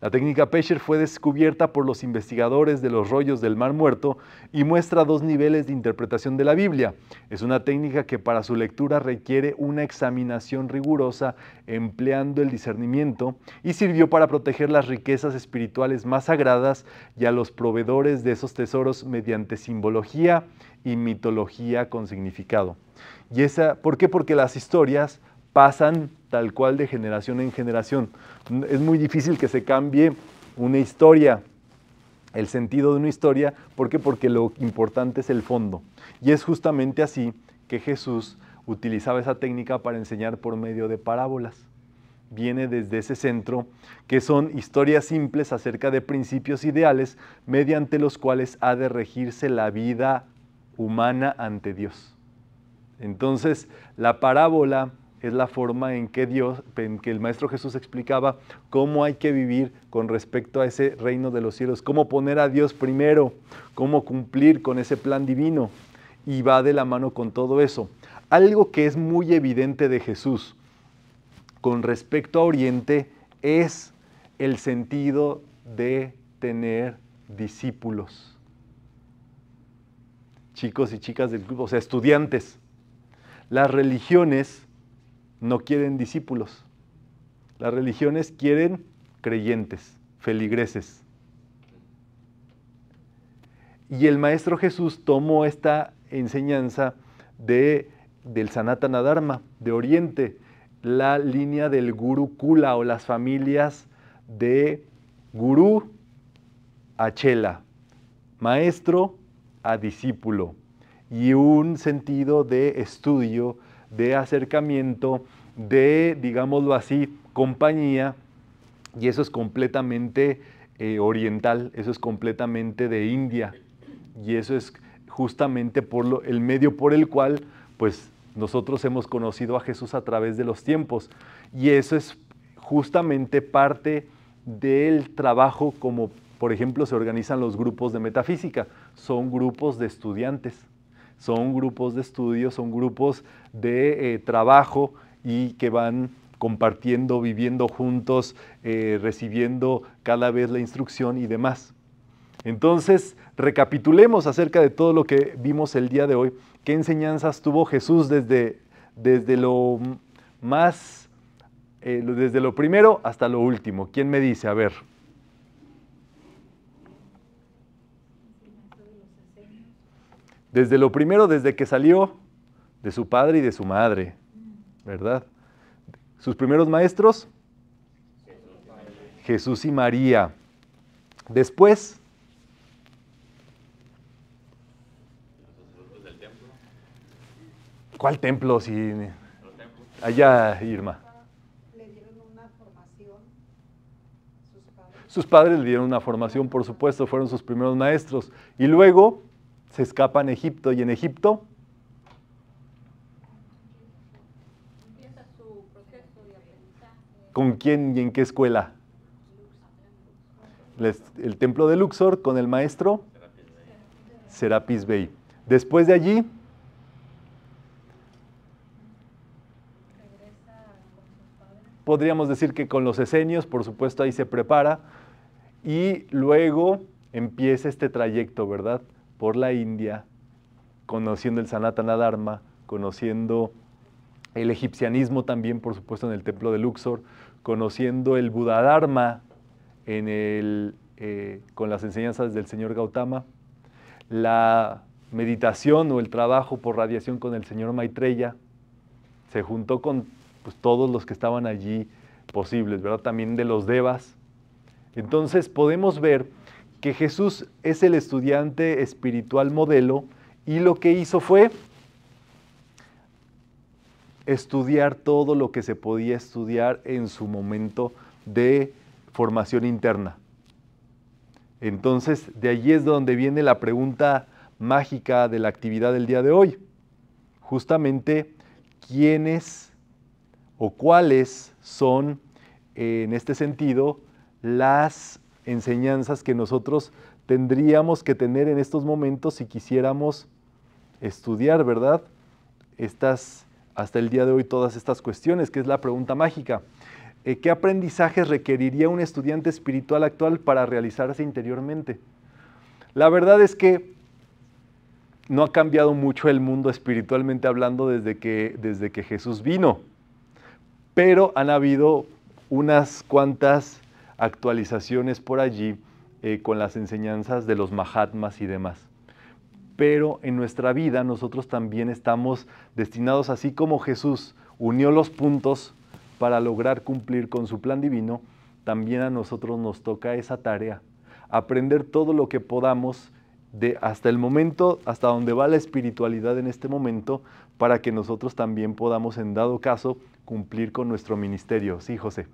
La técnica Pescher fue descubierta por los investigadores de los rollos del Mar Muerto y muestra dos niveles de interpretación de la Biblia. Es una técnica que para su lectura requiere una examinación rigurosa empleando el discernimiento y sirvió para proteger las riquezas espirituales más sagradas y a los proveedores de esos tesoros mediante simbología y mitología con significado. ¿Y esa, por qué? Porque las historias pasan tal cual de generación en generación. Es muy difícil que se cambie una historia, el sentido de una historia, Porque lo importante es el fondo. Y es justamente así que Jesús utilizaba esa técnica para enseñar por medio de parábolas. Viene desde ese centro, que son historias simples acerca de principios ideales mediante los cuales ha de regirse la vida humana ante Dios. Entonces, la parábola es la forma en que Dios, en que el Maestro Jesús explicaba cómo hay que vivir con respecto a ese reino de los cielos, cómo poner a Dios primero, cómo cumplir con ese plan divino. Y va de la mano con todo eso. Algo que es muy evidente de Jesús con respecto a Oriente es el sentido de tener discípulos. Chicos y chicas del grupo, o sea, estudiantes. Las religiones no quieren discípulos. Las religiones quieren creyentes, feligreses. Y el Maestro Jesús tomó esta enseñanza del Sanatana Dharma, de Oriente, la línea del Guru Kula o las familias de Gurú a Chela, maestro a discípulo, y un sentido de estudio de acercamiento, de, digámoslo así, compañía, y eso es completamente eh, oriental, eso es completamente de India, y eso es justamente por el medio por el cual, pues, nosotros hemos conocido a Jesús a través de los tiempos, y eso es justamente parte del trabajo como, por ejemplo, se organizan los grupos de metafísica, son grupos de estudiantes son grupos de estudio, son grupos de eh, trabajo y que van compartiendo, viviendo juntos, eh, recibiendo cada vez la instrucción y demás. Entonces, recapitulemos acerca de todo lo que vimos el día de hoy. ¿Qué enseñanzas tuvo Jesús desde, desde lo más, eh, desde lo primero hasta lo último? ¿Quién me dice? A ver. Desde lo primero, desde que salió de su padre y de su madre, ¿verdad? Sus primeros maestros, Jesús y María. Después, ¿cuál templo? Si... Allá, Irma. Sus padres le dieron una formación, por supuesto, fueron sus primeros maestros. Y luego, se escapa en Egipto y en Egipto ¿Con quién y en qué escuela? el templo de Luxor con el maestro Serapis Bey. Después de allí, podríamos decir que con los esenios, por supuesto, ahí se prepara y luego empieza este trayecto, ¿verdad? por la India, conociendo el Sanatana Dharma, conociendo el egipcianismo también, por supuesto, en el templo de Luxor, conociendo el Buda Dharma en el, eh, con las enseñanzas del señor Gautama, la meditación o el trabajo por radiación con el señor Maitreya, se juntó con pues, todos los que estaban allí posibles, ¿verdad? También de los devas. Entonces podemos ver que Jesús es el estudiante espiritual modelo y lo que hizo fue estudiar todo lo que se podía estudiar en su momento de formación interna. Entonces, de allí es donde viene la pregunta mágica de la actividad del día de hoy. Justamente, ¿quiénes o cuáles son, en este sentido, las enseñanzas que nosotros tendríamos que tener en estos momentos si quisiéramos estudiar, ¿verdad? Estas, hasta el día de hoy, todas estas cuestiones, que es la pregunta mágica. Eh, ¿Qué aprendizajes requeriría un estudiante espiritual actual para realizarse interiormente? La verdad es que no ha cambiado mucho el mundo espiritualmente hablando desde que, desde que Jesús vino, pero han habido unas cuantas actualizaciones por allí eh, con las enseñanzas de los Mahatmas y demás. Pero en nuestra vida nosotros también estamos destinados, así como Jesús unió los puntos para lograr cumplir con su plan divino, también a nosotros nos toca esa tarea, aprender todo lo que podamos de hasta el momento, hasta donde va la espiritualidad en este momento, para que nosotros también podamos, en dado caso, cumplir con nuestro ministerio. Sí, José.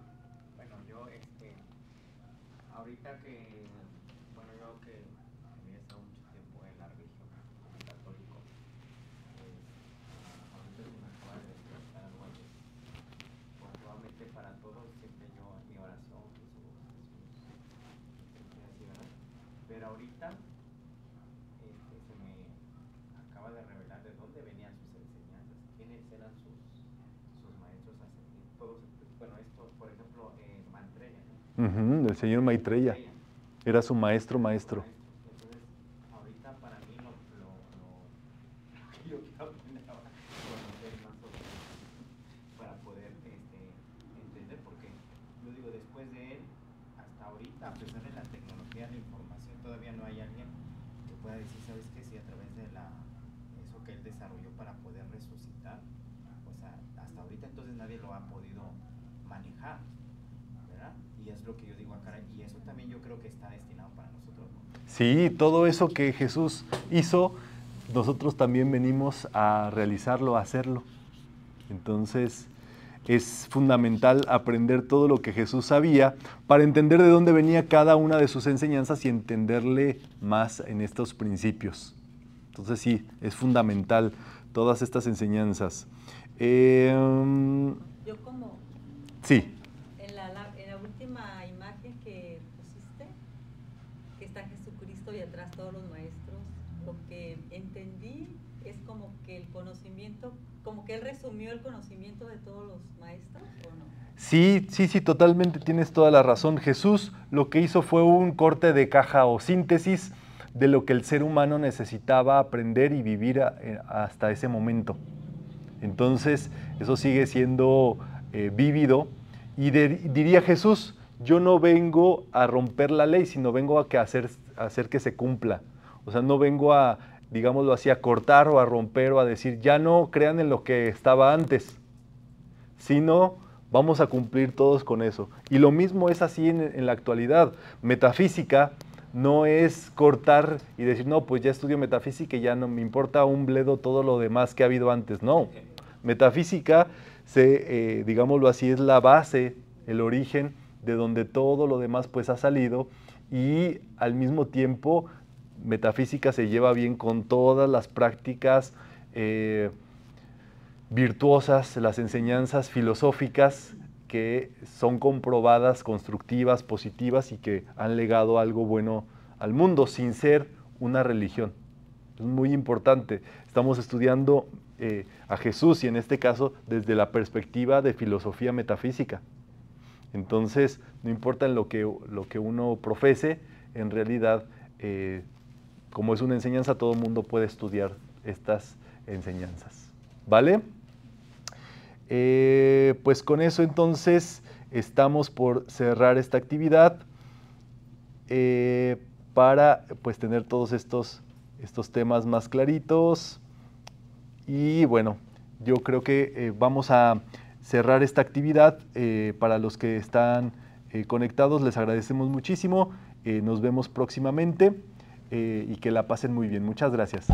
el señor Maitreya. Era su maestro, maestro. Sí, todo eso que Jesús hizo, nosotros también venimos a realizarlo, a hacerlo. Entonces, es fundamental aprender todo lo que Jesús sabía para entender de dónde venía cada una de sus enseñanzas y entenderle más en estos principios. Entonces sí, es fundamental todas estas enseñanzas. Em, Yo como... Sí. como que él resumió el conocimiento de todos los maestros, ¿o no? Sí, sí, sí, totalmente tienes toda la razón. Jesús lo que hizo fue un corte de caja o síntesis de lo que el ser humano necesitaba aprender y vivir eh, hasta ese momento. Entonces, eso sigue siendo eh, vívido. Y diría Jesús, yo no vengo a romper la ley, sino vengo a, que hacer, a hacer que se cumpla. O sea, no vengo a digámoslo así, a cortar o a romper o a decir, ya no crean en lo que estaba antes, sino vamos a cumplir todos con eso. Y lo mismo es así en, la actualidad. Metafísica no es cortar y decir, no, pues ya estudio metafísica y ya no me importa un bledo todo lo demás que ha habido antes. No, metafísica, se, eh, digámoslo así, es la base, el origen de donde todo lo demás pues ha salido y al mismo tiempo metafísica se lleva bien con todas las prácticas eh, virtuosas, las enseñanzas filosóficas que son comprobadas, constructivas, positivas y que han legado algo bueno al mundo sin ser una religión. Es muy importante. Estamos estudiando eh, a Jesús y en este caso desde la perspectiva de filosofía metafísica. Entonces, no importa en lo que, lo que uno profese, en realidad eh, como es una enseñanza, todo el mundo puede estudiar estas enseñanzas. ¿Vale? Eh, pues con eso entonces estamos por cerrar esta actividad eh, para pues tener todos estos, estos temas más claritos. Y bueno, yo creo que eh, vamos a cerrar esta actividad. para los que están conectados, les agradecemos muchísimo. nos vemos próximamente. Eh, y que la pasen muy bien. Muchas gracias.